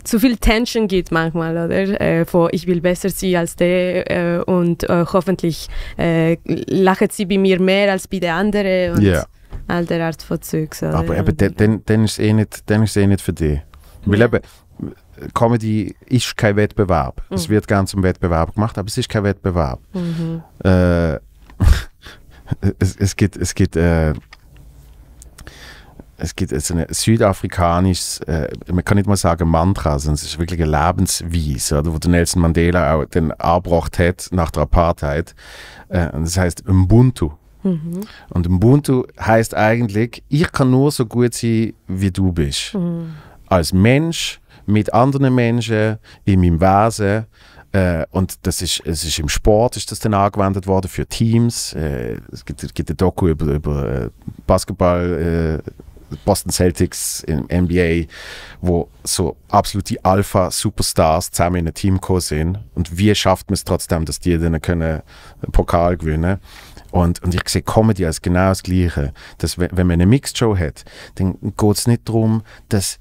zu viel Tension gibt manchmal, oder? Äh, von ich will besser sein als der äh, und äh, hoffentlich äh, lachen sie bei mir mehr als bei den anderen und yeah. all der Art von Zeugs. Oder? Aber eben, dann, ist es eh nicht, eh nicht für dich. Weil eben, Comedy ist kein Wettbewerb. Mhm. Es wird ganz im Wettbewerb gemacht, aber es ist kein Wettbewerb. Mhm. Äh, es, es, gibt, es gibt, äh, es gibt also ein südafrikanisches, äh, man kann nicht mal sagen Mantra, sondern es ist wirklich eine Lebenswiese, oder, wo der Nelson Mandela auch den angebracht hat nach der Apartheid. Äh, und das heißt Ubuntu. Mhm. Und Ubuntu heißt eigentlich, ich kann nur so gut sein, wie du bist. Mhm. Als Mensch, mit anderen Menschen, in meinem Wesen. Äh, und das ist, es ist im Sport ist das dann angewendet worden für Teams. Äh, es gibt, es gibt eine Doku über, über äh, Basketball, äh, Boston Celtics im NBA, wo so absolute Alpha-Superstars zusammen in einem Team sind. Und wie schafft man es trotzdem, dass die dann können einen Pokal gewinnen und, und ich sehe Comedy als genau das Gleiche. Dass, wenn man eine Mixed Show hat, dann geht es nicht darum, dass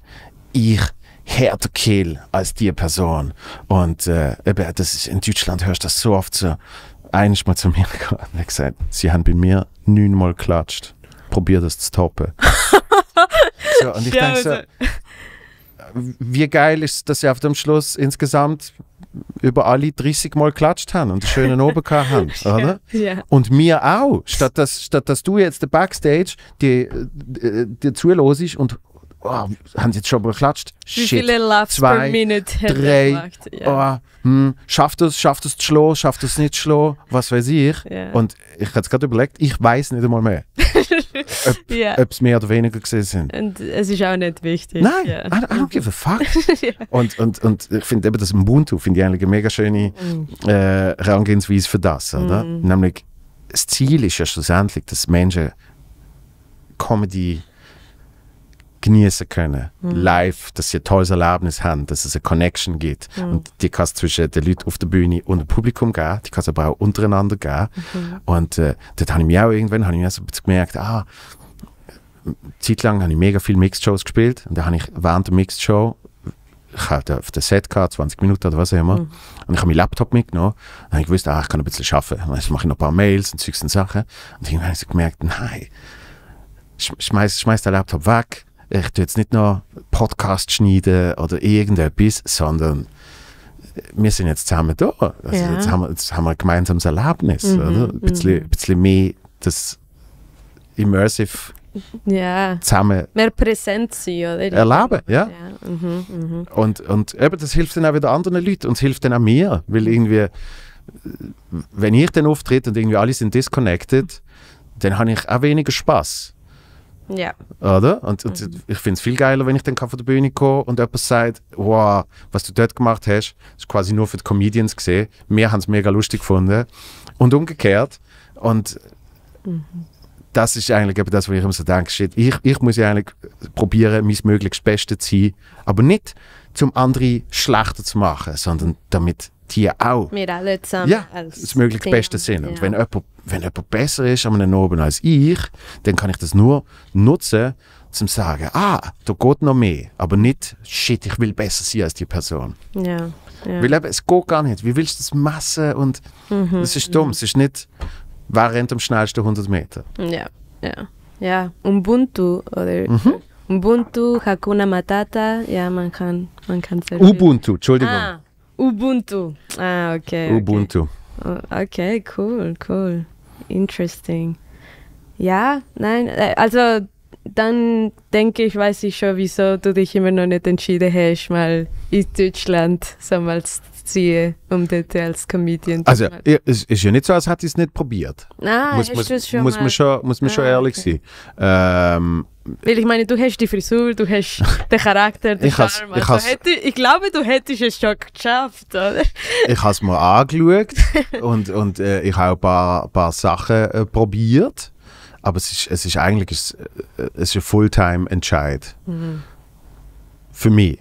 ich Hair Kill als die Person. Und äh, das ist, in Deutschland hörst du das so oft so. Eigentlich mal zu mir gekommen und gesagt, sie haben bei mir neunmal geklatscht. Probier das zu toppen. so, und ich ja, denke so, also wie geil ist, dass sie auf dem Schluss insgesamt über alle 30 Mal geklatscht haben und einen schönen Oben haben, oder? Ja, ja. Und mir auch. Statt dass, statt dass du jetzt der Backstage dir die, äh, die zuhörst und oh, haben sie jetzt schon geklatscht? Wie viele Loves Zwei, per Minute drei, ja. oh, hm, schafft es, schafft es zu schlagen, schafft es nicht zu schlagen, was weiß ich. Ja. Und ich habe es gerade überlegt, ich weiß nicht einmal mehr, ob ja. es mehr oder weniger gesehen sind. Und es ist auch nicht wichtig. Nein, ja. I, I don't give a fuck. und, und, und ich finde eben das Ubuntu, finde ich eigentlich eine mega schöne mhm. äh, Herangehensweise für das. Oder? Mhm. Nämlich, das Ziel ist ja schlussendlich, dass Menschen Comedy genießen können, mhm. live, dass sie ein tolles Erlebnis haben, dass es eine Connection gibt. Mhm. Und die kann es zwischen den Leuten auf der Bühne und dem Publikum geben, die kann es aber auch untereinander geben. Mhm. Und äh, dort habe ich mich auch irgendwann hab ich mir so gemerkt, ah, äh, zeitlang habe ich mega viele Mixed-Shows gespielt und da habe ich während der Mixed-Show ich hatte auf der Set gehabt, 20 Minuten oder was auch immer. Mhm. Und ich habe meinen Laptop mitgenommen. Und habe ich gewusst, ah, ich kann ein bisschen arbeiten. Und jetzt mache ich noch ein paar Mails und Zeugs Sachen. Und irgendwann habe ich gemerkt, nein, schmeiß, schmeiß den Laptop weg ich tue jetzt nicht noch Podcast schneiden oder irgendetwas, sondern wir sind jetzt zusammen da. Also ja. jetzt, haben wir, jetzt haben wir ein gemeinsames Erlebnis. Mhm, oder? Ein bisschen, mhm. bisschen mehr das Immersive ja. zusammen. Mehr präsent sein, oder? Erleben, ja. ja. Mhm, mhm. Und, und eben, das hilft dann auch wieder anderen Leuten und es hilft dann auch mir, weil irgendwie, wenn ich dann auftrete und irgendwie alle sind disconnected, dann habe ich auch weniger Spaß. Ja. Oder? Und, und mhm. ich finde es viel geiler, wenn ich dann von der Bühne komme und jemand sagt, wow, was du dort gemacht hast, ist quasi nur für die Comedians gesehen. Wir haben es mega lustig gefunden. Und umgekehrt. Und mhm. das ist eigentlich eben das, wo ich immer so denke, shit, ich, ich muss ja eigentlich probieren, mein möglichst Bestes zu sein. Aber nicht, um andere schlechter zu machen, sondern damit die auch. Wir alle zusammen. Ja, das möglichst Beste sind. Und ja. wenn jemand wenn jemand besser ist an einem Oben als ich, dann kann ich das nur nutzen, zum sagen, ah, da geht noch mehr, aber nicht, shit, ich will besser sein als die Person. Ja. ja. Weil eben, es geht gar nicht. Wie willst du das messen? Und mhm. das ist mhm. dumm. Es ist nicht, wer rennt am schnellsten 100 Meter. Ja, ja. Ja, Ubuntu oder mhm. Ubuntu, Hakuna Matata, ja, man kann man kann Ubuntu, Entschuldigung. Ah, Ubuntu. Ah, okay. Ubuntu. Oh, okay cool, cool interesting. Ja, nein, äh, also dann denke ich, weiß ich schon, wieso du dich immer noch nicht entschieden hast, mal in Deutschland so mal ziehe, um dort als Comedian also, zu Also, machen. es ist ja nicht so, als hätte ich es nicht probiert. Ah, muss, hast es schon muss mal. man schon, muss man ah, schon ehrlich okay. sein. Ähm, weil ich meine, du hast die Frisur, du hast den Charakter, den ich Charme. Also, ich, hätte, ich, glaube, du hättest es schon geschafft, oder? Ich habe es mir angeschaut und, und äh, ich habe ein paar, paar Sachen äh, probiert. Aber es ist, es ist eigentlich äh, es ist ein Fulltime-Entscheid. Mhm. Für mich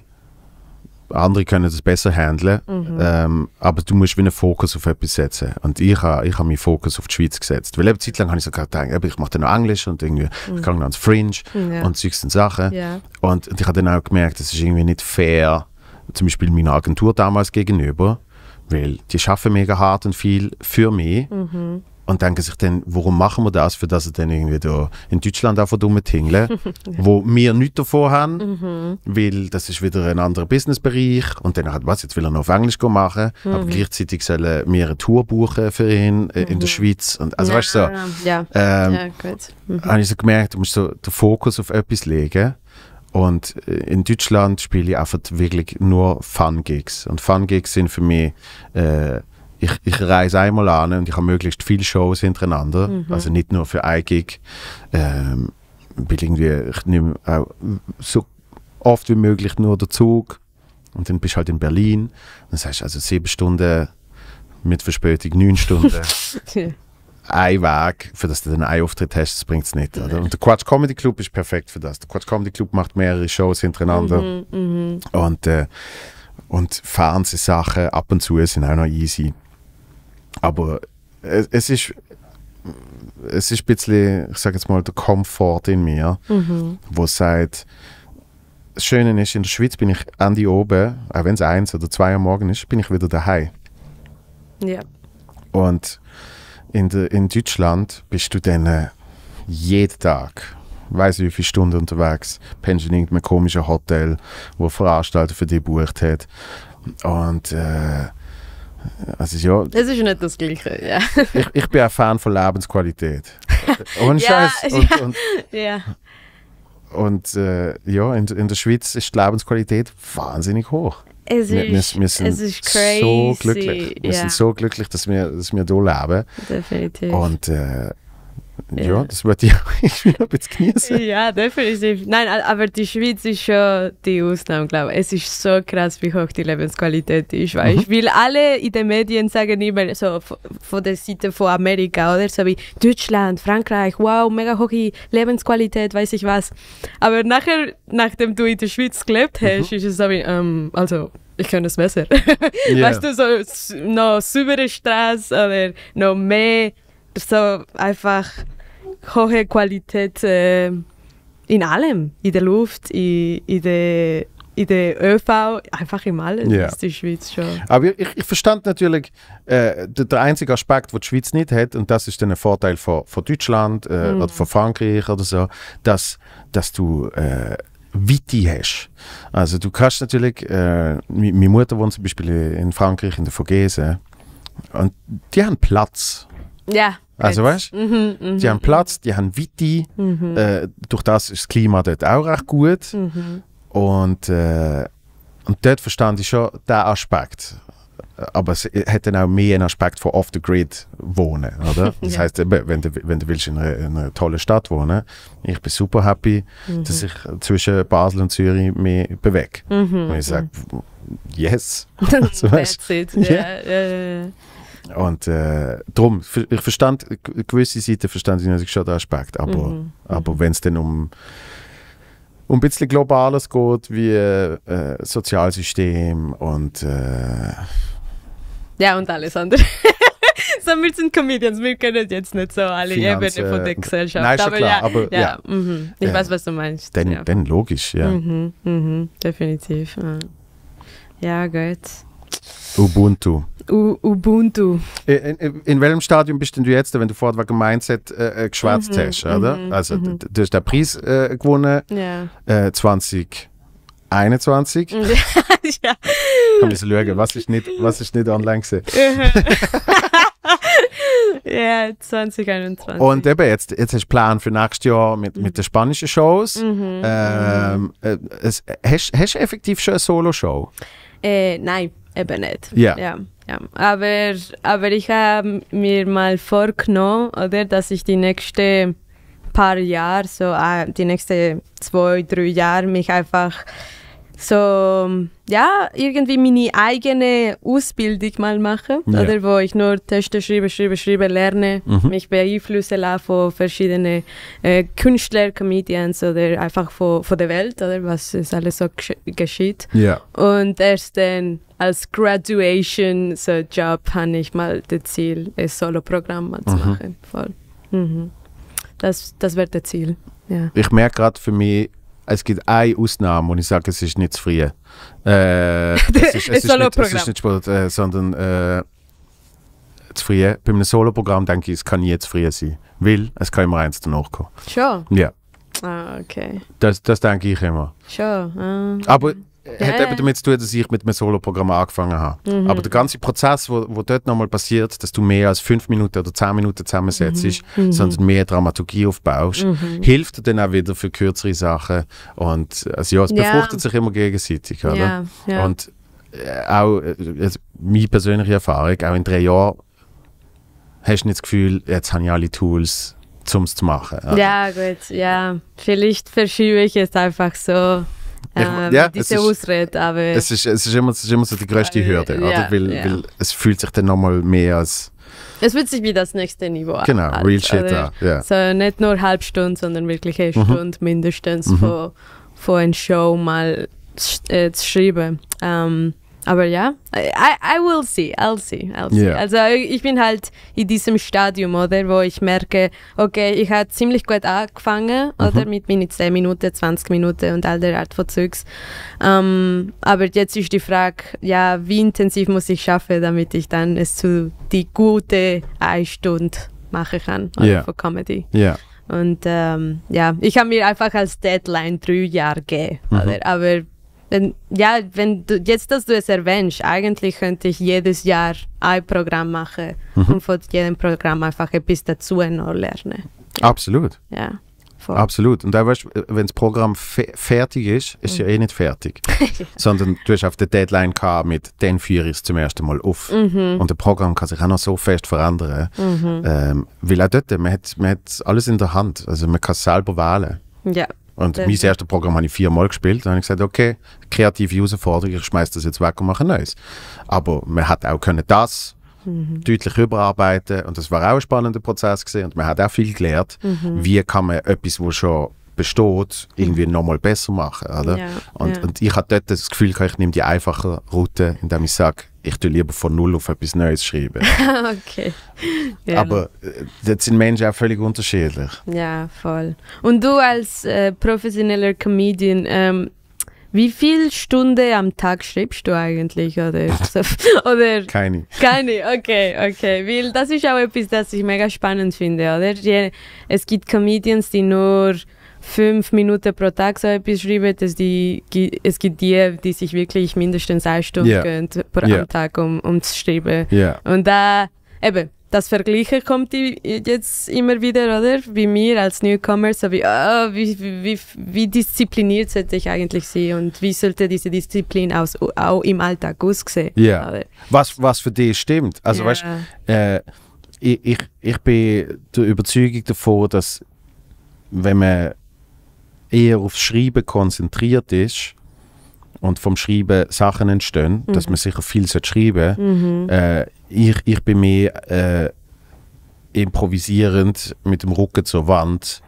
andere können das besser handeln, mhm. ähm, aber du musst wie einen Fokus auf etwas setzen. Und ich habe ich ha meinen Fokus auf die Schweiz gesetzt. Weil eine Zeit lang habe ich so gedacht, ich mache dann noch Englisch und irgendwie, mhm. ich gehe dann ans Fringe ja. und solche Sachen. Ja. Und, und ich habe dann auch gemerkt, das ist irgendwie nicht fair, zum Beispiel meiner Agentur damals gegenüber, weil die arbeiten mega hart und viel für mich. Mhm und denken sich dann, warum machen wir das, für das sie dann irgendwie da in Deutschland auch rumtingeln, ja. wo wir nichts davon haben, mhm. weil das ist wieder ein anderer Businessbereich und dann hat was, jetzt will er noch auf Englisch machen, mhm. aber gleichzeitig sollen wir eine Tour buchen für ihn mhm. in der mhm. Schweiz und also ja, weißt du so, ja, ähm, ja gut. Mhm. habe ich so gemerkt, du musst so den Fokus auf etwas legen und äh, in Deutschland spiele ich einfach wirklich nur Fun-Gigs und Fun-Gigs sind für mich äh, ich, ich reise einmal an und ich habe möglichst viele Shows hintereinander. Mhm. Also nicht nur für ein Gig. Ähm, irgendwie, ich nehme auch äh, so oft wie möglich nur den Zug. Und dann bist du halt in Berlin. Das sagst du also sieben Stunden mit Verspätung, neun Stunden. ein Weg, für das du dann einen Auftritt hast, das bringt es nicht. Oder? Und der Quatsch Comedy Club ist perfekt für das. Der Quatsch Comedy Club macht mehrere Shows hintereinander. Mhm, mhm. und, äh, und Fernsehsachen ab und zu sind auch noch easy. Aber es, es ist es ist ein bisschen, ich sage jetzt mal, der Komfort in mir, mhm. wo sagt, das Schöne ist, in der Schweiz bin ich an die oben, auch wenn es eins oder zwei am Morgen ist, bin ich wieder daheim. Ja. Und in, de, in Deutschland bist du dann äh, jeden Tag, weiß nicht wie viele Stunden unterwegs, pennst in irgendeinem komischen Hotel, wo Veranstalter für dich gebucht hat. Und äh, also ja, es ist nicht das Gleiche. Ja. ich, ich bin ein Fan von Lebensqualität. Ohne ja, Scheiß. Und, ja, und, ja. und äh, ja, in, in der Schweiz ist die Lebensqualität wahnsinnig hoch. Es wir, ist, wir, sind es ist crazy. so glücklich. Wir ja. sind so glücklich, dass wir, dass wir hier leben. Definitiv. Und äh, ja, das wird ja ich will ein bisschen genießen. Ja, definitiv. Nein, aber die Schweiz ist schon die Ausnahme, glaube ich. Es ist so krass, wie hoch die Lebensqualität ist. Weil mhm. ich will alle in den Medien sagen immer so von der Seite von Amerika, oder? So wie Deutschland, Frankreich, wow, mega hohe Lebensqualität, weiß ich was. Aber nachher, nachdem du in der Schweiz gelebt hast, mhm. ist es so wie, ähm, also ich kann es besser. Yeah. Weißt du, so noch saubere Straße oder noch mehr so einfach hohe Qualität äh, in allem, in der Luft, in, in der in der ÖV, einfach im Allem yeah. ist die Schweiz schon. Aber ich, ich verstand natürlich, äh, der, der, einzige Aspekt, den die Schweiz nicht hat, und das ist dann ein Vorteil von, von Deutschland äh, mm. oder von Frankreich oder so, dass, dass du äh, Weite hast. Also du kannst natürlich, äh, meine Mutter wohnt zum Beispiel in Frankreich, in der Vogese, und die haben Platz. Ja. Also weißt du, mhm, mh, die haben Platz, die haben Witte, mhm. äh, durch das ist das Klima dort auch recht gut. Mhm. Und, äh, und dort verstand ich schon den Aspekt. Aber es hat dann auch mehr einen Aspekt von off the grid wohnen, oder? Das ja. heißt, wenn du, wenn du willst in einer, in einer tollen Stadt wohnen, ich bin super happy, mhm. dass ich zwischen Basel und Zürich mich bewege. Mhm, und ich sage, mhm. yes. That's it. Yeah. Yeah, yeah, und äh, darum, ich verstand, gewisse Seiten verstand ich natürlich schon den Aspekt, aber, mhm. mhm. aber wenn es dann um, um ein bisschen Globales geht, wie äh, Sozialsystem und. Äh, ja, und alles andere. so, wir sind Comedians, wir können jetzt nicht so alle Finanz, Ebenen von der äh, Gesellschaft. Nein, aber, klar, ja, aber ja, ja. Mhm. ich weiß, was du meinst. Dann, ja. dann logisch, ja. Mhm, mhm definitiv. Ja, gut. Ubuntu. U Ubuntu. In, in, in, welchem Stadium bist denn du jetzt, wenn du vor vorher Mindset äh, äh geschwärzt mhm, hast, oder? Mhm, also mhm. du hast den Preis äh, gewonnen, ja. äh, 20. 21. ja. Ich kann ich schauen, was ist nicht, was ich nicht online gesehen. Mhm. ja, 2021. Und eben, jetzt, jetzt hast du Plan für nächstes Jahr mit, mhm. mit den spanischen Shows. Mhm, mhm. Ähm, äh, es, hast, hast du effektiv schon eine Solo-Show? Äh, nein, eben nicht. Ja. ja. Ja, aber, aber ich habe mir mal vorgenommen, oder, dass ich die nächsten paar Jahre, so ah, die nächsten zwei, drei Jahre mich einfach so ja irgendwie meine eigene Ausbildung mal machen yeah. oder wo ich nur Texte schreibe schreibe schreibe lerne mhm. mich beeinflussen lasse von verschiedenen äh, Künstlern Comedians oder einfach von, von der Welt oder was ist alles so gesch geschieht yeah. und erst dann als Graduation so Job habe ich mal das Ziel ein Solo-Programm mal zu mhm. machen voll mhm. das das wäre das Ziel ja. ich merke gerade für mich es gibt eine Ausnahme und ich sage, es ist nicht zu früh. Äh, es, ist, es, ist nicht, es ist nicht spät, äh, sondern äh, zu früh. Bei einem Solo-Programm denke ich, es kann nie zu früh sein. Weil es kann immer eins danach kommen. Schon? Ja. Ah, okay. Das, das denke ich immer. Schon. Ähm. Aber yeah. Äh, hat äh. eben damit zu tun, dass ich mit einem Solo-Programm angefangen habe. Mhm. Aber der ganze Prozess, wo, wo dort nochmal passiert, dass du mehr als fünf Minuten oder zehn Minuten zusammensetzt, mhm. mhm. sondern mehr Dramaturgie aufbaust, mhm. hilft dir dann auch wieder für kürzere Sachen. Und also ja, es befruchtet yeah. sich immer gegenseitig, oder? Ja. Und äh, auch äh, also meine persönliche Erfahrung, auch in drei Jahren hast du nicht das Gefühl, jetzt habe ich alle Tools, um es zu machen. Also. Ja, gut, ja. Vielleicht verschiebe ich es einfach so ja, ähm, diese ist, Ausrede, aber... Es ist, es, ist immer, es ist immer so die größte äh, Hürde, ja, oder? Weil, ja. weil es fühlt sich dann nochmal mehr als... Es fühlt sich wie das nächste Niveau an. Genau, an, real shit da, ja. So nicht nur eine halbe Stunde, sondern wirklich eine mhm. Stunde mindestens mhm. von, von einer Show mal äh, zu schreiben. Ähm, aber ja, I, I will see, I'll see, I'll see. Yeah. Also ich bin halt in diesem Stadium, oder, wo ich merke, okay, ich habe ziemlich gut angefangen, mhm. oder, mit meinen 10 Minuten, 20 Minuten und all der Art von Zeugs. Ähm, aber jetzt ist die Frage, ja, wie intensiv muss ich schaffen, damit ich dann es zu die gute eine Stunde machen kann, oder, yeah. von Comedy. Yeah. Und ähm, ja, ich habe mir einfach als Deadline drei Jahre gegeben, mhm. aber wenn, ja, wenn du, jetzt, dass du es erwähnst, eigentlich könnte ich jedes Jahr ein Programm machen mhm. und von jedem Programm einfach etwas dazu noch lernen. Absolut. Ja. Voll. Absolut. Und auch weißt, wenn das Programm fe fertig ist, ist mhm. ja eh nicht fertig. ja. Sondern du hast auf der Deadline gehabt, mit den vier ist zum ersten Mal auf. Mhm. Und das Programm kann sich auch noch so fest verändern. Mhm. Ähm, weil auch dort, man hat, man hat alles in der Hand. Also man kann es selber wählen. Ja, und ja. mein erstes Programm habe ich viermal gespielt. Dann habe ich gesagt, okay, kreative Herausforderung, ich schmeiße das jetzt weg und mache ein neues. Aber man hat auch können das mhm. deutlich überarbeiten und das war auch ein spannender Prozess gewesen. und man hat auch viel gelernt, mhm. wie kann man etwas, wo schon besteht, irgendwie mhm. nochmal besser machen. Oder? Ja, und, ja. und ich hatte dort das Gefühl, ich nehme die einfache Route, indem ich sage, ich tue lieber von Null auf etwas Neues schreiben. okay. Ja. Aber äh, das sind Menschen auch völlig unterschiedlich. Ja, voll. Und du als äh, professioneller Comedian, ähm, wie viele Stunden am Tag schreibst du eigentlich? Oder, oder? Keine. Keine, okay, okay. Weil das ist auch etwas, das ich mega spannend finde, oder? Es gibt Comedians, die nur fünf Minuten pro Tag so etwas schreiben, dass die, es gibt die, die sich wirklich mindestens eine Stunde yeah. gehen pro yeah. Tag, um, um zu schreiben. Yeah. Und da, eben, das Vergleichen kommt jetzt immer wieder, oder? Wie mir als Newcomer, so wie, oh, wie, wie, wie diszipliniert sollte ich eigentlich sein und wie sollte diese Disziplin aus, auch im Alltag aussehen? Ja. Yeah. Was, was für dich stimmt. Also, yeah. weißt äh, ich, ich, ich bin der Überzeugung davon, dass wenn man eher aufs Schreiben konzentriert ist und vom Schreiben Sachen entstehen, mhm. dass man sicher viel schreiben mhm. Äh, ich, ich bin mehr äh, improvisierend mit dem Rücken zur Wand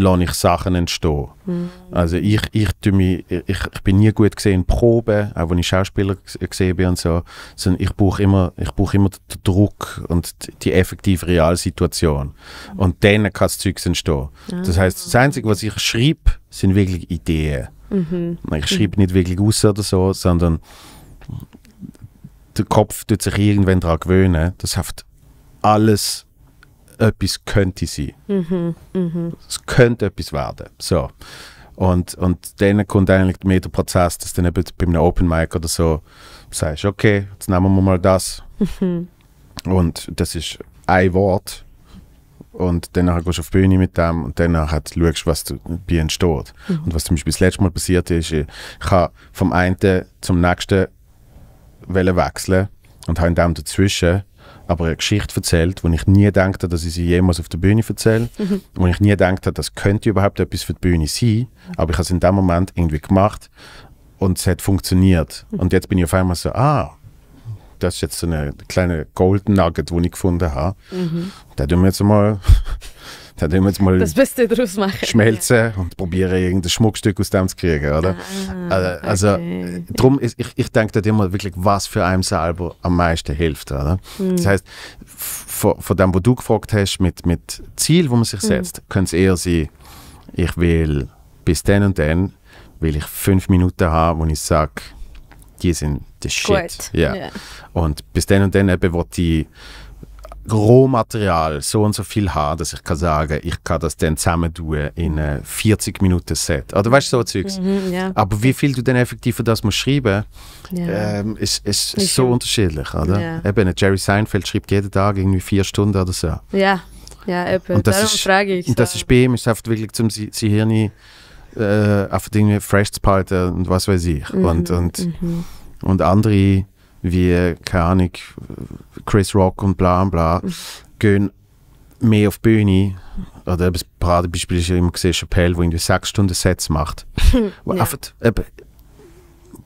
lasse ich Sachen entstehen. Mhm. Also ich, ich, mich, ich, ich bin nie gut gesehen in Proben, auch wenn ich Schauspieler gesehen bin und so, sondern ich brauche immer, ich brauche immer den Druck und die effektive Realsituation. Mhm. Und dann kann das Zeug entstehen. Mhm. Das heißt, das Einzige, was ich schreibe, sind wirklich Ideen. Mhm. Ich schreibe nicht wirklich aus oder so, sondern der Kopf tut sich irgendwann daran gewöhnen. Das heißt, alles etwas könnte sein. Mhm, mh. Es könnte etwas werden. So. Und, und dann kommt eigentlich mehr der Prozess, dass dann eben bei einem Open Mic oder so sagst, okay, jetzt nehmen wir mal das. Mhm. Und das ist ein Wort. Und dann gehst du auf die Bühne mit dem und dann schaust du, was dabei entsteht. Mhm. Und was zum Beispiel das letzte Mal passiert ist, ich habe vom einen zum nächsten wechseln und habe in dem dazwischen aber eine Geschichte erzählt, wo ich nie gedacht habe, dass ich sie jemals auf der Bühne erzähle. Mhm. Wo ich nie gedacht habe, das könnte überhaupt etwas für die Bühne sein. Aber ich habe es in dem Moment irgendwie gemacht und es hat funktioniert. Mhm. Und jetzt bin ich auf einmal so, ah, das ist jetzt so eine kleine Golden Nugget, die ich gefunden habe. Mhm. Da tun wir jetzt mal da tun wir jetzt mal das Beste draus machen. Schmelzen ja. und probiere irgendein Schmuckstück aus dem zu kriegen, oder? Ah, äh, also, okay. Äh, drum ist, ich, ich denke da immer wirklich, was für einem selber am meisten hilft, oder? Hm. Das heißt, von, dem, was du gefragt hast, mit, mit Ziel, wo man sich hm. setzt, hm. könnte es eher sein, ich will bis dann und dann, will ich fünf Minuten haben, wo ich sage, die sind das Shit. Yeah. Yeah. Und bis dann und dann eben, wo die Rohmaterial, so und so viel haben, dass ich kann sagen, ich kann das dann zusammen tun in äh, einem 40 Minuten Set. Oder weißt du, so Zeugs. Mhm, ja. Aber wie viel du dann effektiv für das musst schreiben, ja. ähm, ist, ist, ist so unterschiedlich, oder? Ja. Eben, äh, Jerry Seinfeld schreibt jeden Tag irgendwie vier Stunden oder so. Ja, ja, eben. Und das Darum ist, frage ich. Und das ist bei ihm, ist einfach wirklich zum sein Hirn äh, einfach irgendwie fresh zu behalten und was weiß ich. Mhm, und, und, mhm. und andere wie, keine Ahnung, Chris Rock und bla bla, gehen mehr auf die Bühne. Oder das Paradebeispiel ist ja immer gesehen, Chappelle, der irgendwie sechs Stunden Sets macht. ja. Einfach, eben,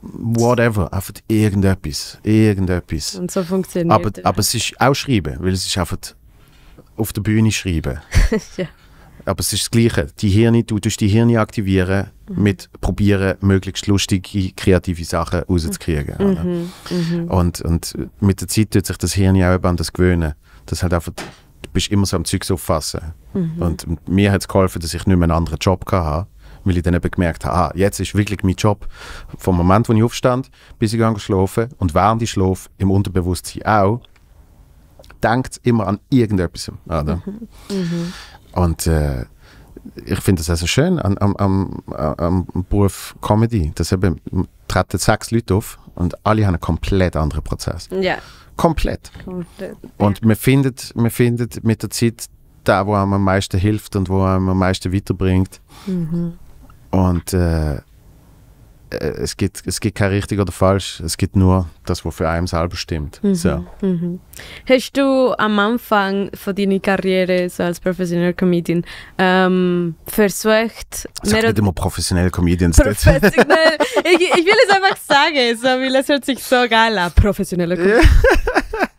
whatever, einfach irgendetwas, irgendetwas. Und so funktioniert aber, aber es ist auch schreiben, weil es ist einfach auf der Bühne schreiben. ja. Aber es ist das Gleiche. Die Hirne, du tust die Hirne aktivieren mhm. mit probieren, möglichst lustige, kreative Sachen rauszukriegen. Mhm. Mhm. mhm. Und, und mit der Zeit tut sich das Hirn auch an das gewöhnen. Das halt einfach, du bist immer so am Zeug so fassen. Mhm. Und mir hat es geholfen, dass ich nicht mehr einen anderen Job hatte weil ich dann eben gemerkt habe, ah, jetzt ist wirklich mein Job. Vom Moment, wo ich aufstand, bis ich schlafe und während ich schlafe, im Unterbewusstsein auch, denkt immer an irgendetwas. Oder? Mhm. Mhm. Und äh, ich finde das also schön am, am, am, Beruf Comedy, dass eben treten sechs Leute auf und alle haben einen komplett anderen Prozess. Ja. Komplett. komplett ja. Und man findet, man findet mit der Zeit da, wo einem am meisten hilft und wo einem am meisten weiterbringt. Mhm. Und äh, äh, es gibt, es gibt kein richtig oder falsch, es gibt nur das, was für einen selber stimmt. Mhm, so. Mhm. Hast du am Anfang von deiner Karriere so als professioneller Comedian ähm, versucht... Sag nicht immer professionelle Comedians. Professionell. ich, ich, will es einfach sagen, so, weil es hört sich so geil an, professioneller Comedian.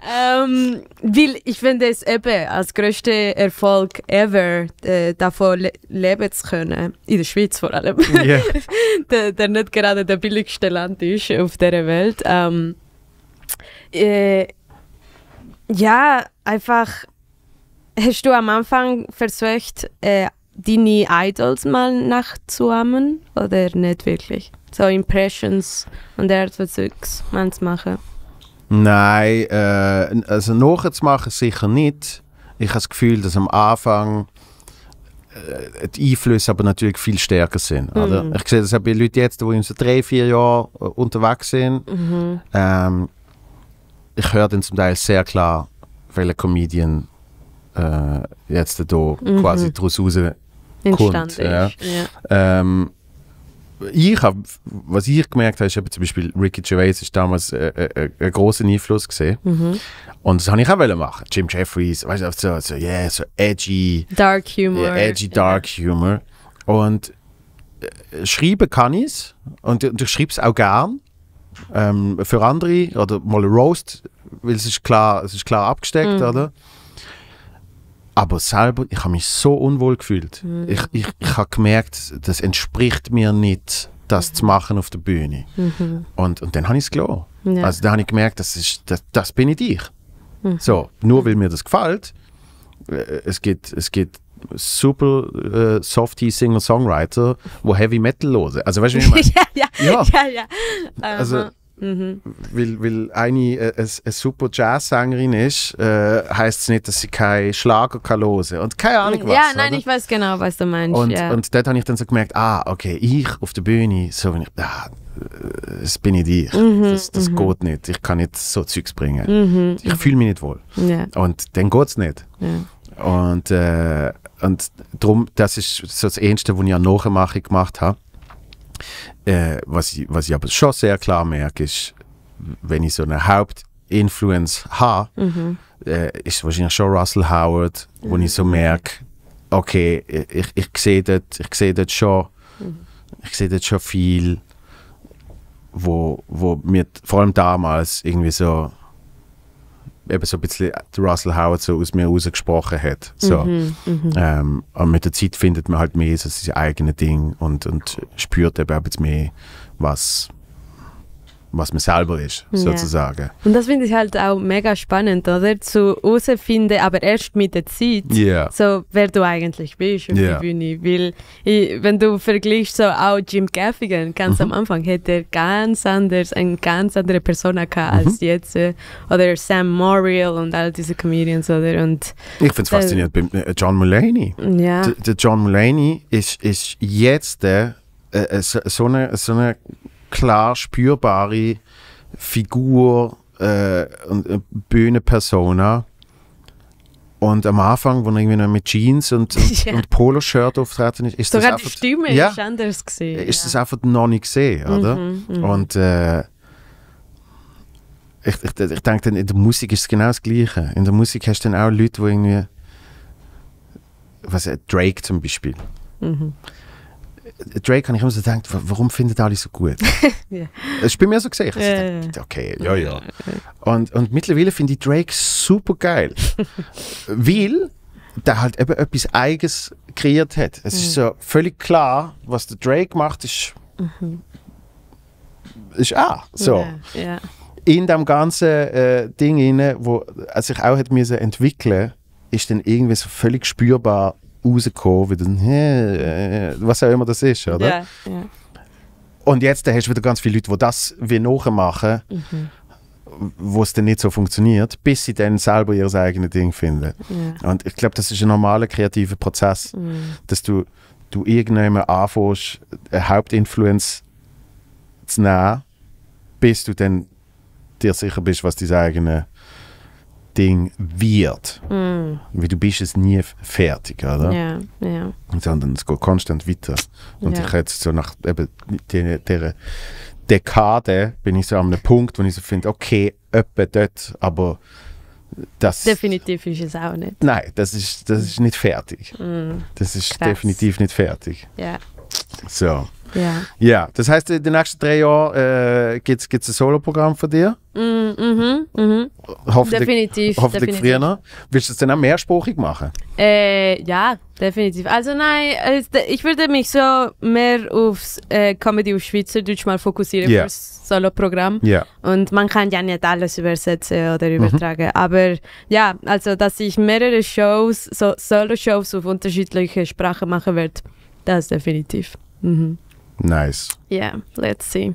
Ähm, weil ich finde es eben als größter Erfolg ever, äh, davon le leben zu können. In der Schweiz vor allem. Yeah. der, der, nicht gerade der billigste Land ist auf dieser Welt. Ähm, äh, ja, einfach hast du am Anfang versucht, äh, deine Idols mal nachzuahmen oder nicht wirklich? So Impressions und Erzbezüge zu machen. Nein, äh, also machen sicher nicht. Ich habe das Gefühl, dass am Anfang äh, die Einflüsse aber natürlich viel stärker sind. Mhm. Ich sehe das auch bei Leuten jetzt, die in so drei, vier Jahren äh, unterwegs sind. Mhm. Ähm, ich höre dann zum Teil sehr klar, welcher Comedian äh, jetzt da mhm. quasi daraus rauskommt. Entstanden ja. ja. Ähm, ich hab, was ich gemerkt habe, ist eben zum Beispiel Ricky Gervais ist damals äh, äh, äh einen großen Einfluss gesehen mhm. und das habe ich auch machen. Jim Jeffries, weißt du, so, so yeah, so edgy, dark humor, yeah, edgy dark yeah. humor und äh, schreiben kann ich und, und ich schreibe es auch gern ähm, für andere oder mal ein Roast, weil es ist klar, es ist klar abgesteckt, mhm. oder? Aber selber, ich habe mich so unwohl gefühlt. Mhm. Ich, ich, ich habe gemerkt, das entspricht mir nicht, das mhm. zu machen auf der Bühne. Mhm. Und, und dann habe ich es gelassen. Ja. Also da habe ich gemerkt, das, ist, das, das bin ich. ich. Mhm. So, nur weil mir das gefällt, äh, es gibt, es gibt super äh, softy Singer-Songwriter, wo Heavy Metal lose. Also weißt du, wie ich meine? ja, ja, ja. ja. ja. Also, Mhm. Weil, weil eine äh, eine, eine super Jazzsängerin ist, äh, heißt es nicht, dass sie keinen Schlager kann hören und keine Ahnung was. Ja, nein, oder? ich weiß genau, was du meinst. Und, ja. und dort habe ich dann so gemerkt, ah, okay, ich auf der Bühne, so bin ich, ah, das äh, bin nicht ich, mhm, das, das mhm. geht nicht, ich kann nicht so Zeugs bringen, mhm, ich mhm. fühle mich nicht wohl. Ja. Und dann geht es nicht. Ja. Und, äh, und darum, das ist so das Erste, was ich an Nachmache gemacht habe äh, was, ich, was ich aber schon sehr klar merke, ist, wenn ich so eine Hauptinfluence habe, mhm. äh, ist wahrscheinlich schon Russell Howard, wo ich so mhm. merke, okay, ich, ich sehe das, ich sehe das schon, mhm. ich sehe das schon viel, wo, wo mir vor allem damals irgendwie so eben so ein bisschen Russell Howard so aus mir rausgesprochen hat. So. Mhm, mhm, ähm, und mit der Zeit findet man halt mehr so sein eigenes Ding und, und spürt eben auch ein bisschen mehr, was, was man selber ist, ja. sozusagen. Und das finde ich halt auch mega spannend, oder? Zu herausfinden, aber erst mit der Zeit, yeah. so wer du eigentlich bist auf yeah. der Bühne. Weil, ich, wenn du vergleichst, so auch Jim Gaffigan, ganz mhm. am Anfang hätte er ganz anders, eine ganz andere Persona gehabt mhm. als jetzt. Äh, oder Sam Morrill und all diese Comedians, oder? Und ich finde es faszinierend, äh, John Mulaney. Ja. Der, John Mulaney ist, ist jetzt der, äh, äh so eine, so eine klar spürbare Figur äh, und äh, Bühnenpersona. Und am Anfang, wo er irgendwie noch mit Jeans und, und, ja. und Poloshirt auftreten ist, ist Sogar das einfach, die Stimme ja, ist anders gesehen. Ist ja. das einfach noch nicht gesehen, mhm, oder? Mhm, und äh, ich, ich, ich denke, in der Musik ist es genau das Gleiche. In der Musik hast du dann auch Leute, die irgendwie, was äh, Drake zum Beispiel. Mhm. Drake habe ich immer so gedacht, warum finden alle so gut? yeah. Das ist bei mir so gesehen. Ich dachte, okay, ja, ja. Und, und mittlerweile finde ich Drake super geil. weil der halt eben etwas Eiges kreiert hat. Es mhm. ist so völlig klar, was der Drake macht, ist. Mhm. Ist auch so. Yeah. Yeah. In dem ganzen äh, Ding, das äh, sich auch hat müssen entwickeln ist dann irgendwie so völlig spürbar, rausgekommen, wieder, äh, was auch immer das ist, oder? Yeah, yeah. Und jetzt da hast du wieder ganz viele Leute, die das wie nachmachen, mhm. wo es dann nicht so funktioniert, bis sie dann selber ihr eigenes Ding finden. Yeah. Und ich glaube, das ist ein normaler kreativer Prozess, mhm. dass du, du irgendjemand anfängst, eine Hauptinfluenz zu nehmen, bis du dann dir sicher bist, was dein eigenes Ding wird. Mm. Weil du bist es nie fertig, oder? Ja, ja. Sondern es geht konstant weiter. Und ja. ich jetzt so nach eben dieser Dekade bin ich so an einem Punkt, wo ich so finde, okay, öppe dort, aber das... Definitiv ist es auch nicht. Nein, das ist, das ist nicht fertig. Mm. Das ist Krass. definitiv nicht fertig. Ja. So. Ja. ja. Das heißt, die nächsten drei Jahre äh, gibt es ein Solo-Programm von dir? Mm, mhm, mhm. hoffentlich, definitiv. Hoffentlich definitiv. früher. Willst du es dann auch mehrsprachig machen? Äh, ja, definitiv. Also nein, ich würde mich so mehr aufs äh, Comedy auf Schweizerdeutsch mal fokussieren yeah. fürs Solo-Programm. Yeah. Und man kann ja nicht alles übersetzen oder mhm. übertragen. Mhm. Aber ja, also dass ich mehrere Shows, so Solo-Shows auf unterschiedliche Sprachen machen werde, das definitiv. Mhm. Nice. Yeah, let's see.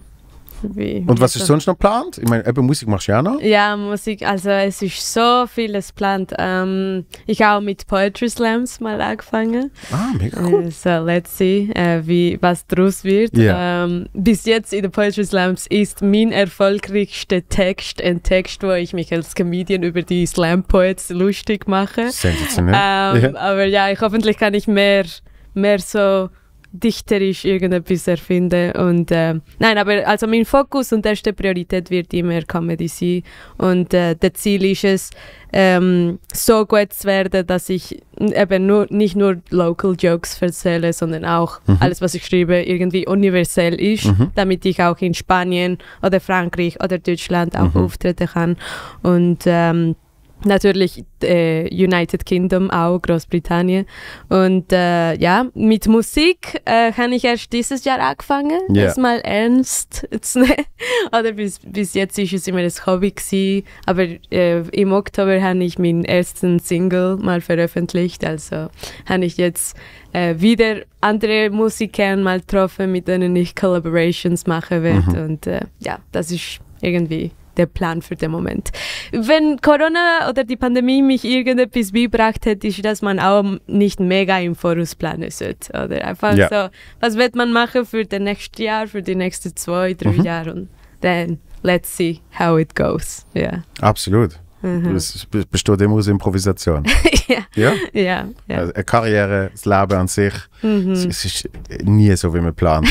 Wie Und was ist sonst noch geplant? Ich meine, eben Musik machst du ja noch? Ja, Musik, also es ist so vieles geplant. Ähm, ich habe auch mit Poetry Slams mal angefangen. Ah, mega cool. so, let's see, äh, wie, was draus wird. Yeah. Ähm, bis jetzt in den Poetry Slams ist mein erfolgreichster Text ein Text, wo ich mich als Comedian über die Slam Poets lustig mache. Sensationell. Ähm, yeah. Aber ja, ich, hoffentlich kann ich mehr, mehr so dichterisch irgendetwas erfinde. Und, äh, nein, aber also mein Fokus und erste Priorität wird immer Comedy sein. Und äh, das Ziel ist es, ähm, so gut zu werden, dass ich eben nur, nicht nur Local Jokes erzähle, sondern auch mhm. alles, was ich schreibe, irgendwie universell ist, mhm. damit ich auch in Spanien oder Frankreich oder Deutschland auch mhm. auftreten kann. Und ähm, natürlich äh, United Kingdom, auch Großbritannien. Und äh, ja, mit Musik äh, habe ich erst dieses Jahr angefangen, yeah. das mal ernst Oder bis, bis jetzt ist es immer das Hobby gewesen. Aber äh, im Oktober habe ich meinen ersten Single mal veröffentlicht. Also habe ich jetzt äh, wieder andere Musiker mal getroffen, mit denen ich Collaborations machen werde. Mhm. Und äh, ja, das ist irgendwie der Plan für den Moment. Wenn Corona oder die Pandemie mich irgendetwas beibracht hätte, ist, dass man auch nicht mega im Voraus planen sollte. Oder einfach ja. so, was wird man machen für das nächste Jahr, für die nächsten zwei, drei mhm. Jahre und dann let's see how it goes. Yeah. Absolut. Mhm. Das besteht immer aus Improvisation. ja. Ja? ja, ja. Also eine Karriere, das Leben an sich, mhm. es, ist nie so, wie man plant.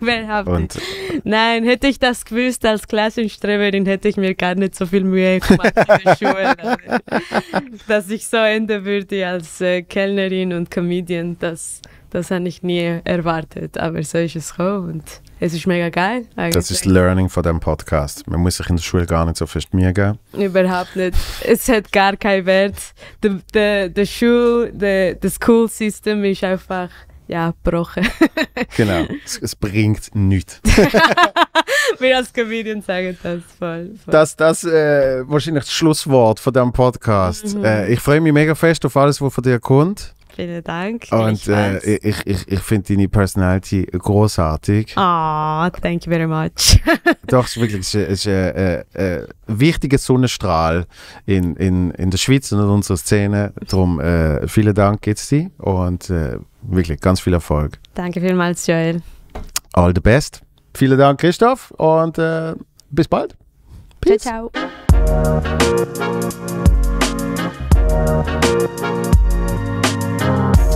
Und, Nein, hätte ich das gewusst als Klassenstreberin, hätte ich mir gar nicht so viel Mühe gemacht in der Schule. dass ich so enden würde als äh, Kellnerin und Comedian, das, das habe ich nie erwartet. Aber so ist es gekommen. Es ist mega geil. Eigentlich. Das ist Learning von dem Podcast. Man muss sich in der Schule gar nicht so fest Mühe geben. Überhaupt nicht. Es hat gar keinen Wert. Die, der, der Schul, der, das School-System ist einfach ja, gebrochen. genau, es, es, bringt nichts. Wir als Comedian sagen das voll. voll. Das, das äh, wahrscheinlich das Schlusswort von diesem Podcast. Mhm. Äh, ich freue mich mega fest auf alles, was von dir kommt. Vielen Dank. Und äh, ich, ich, ich finde deine Personality großartig. Ah, oh, thank you very much. Doch, es ist wirklich es ist, äh, äh, wichtiger Sonnenstrahl in, in, in der Schweiz und in unserer Szene. Darum äh, vielen Dank geht's dir und äh, wirklich ganz viel Erfolg. Danke vielmals, Joel. All the best. Vielen Dank, Christoph, und äh, bis bald. Peace. Ciao, ciao.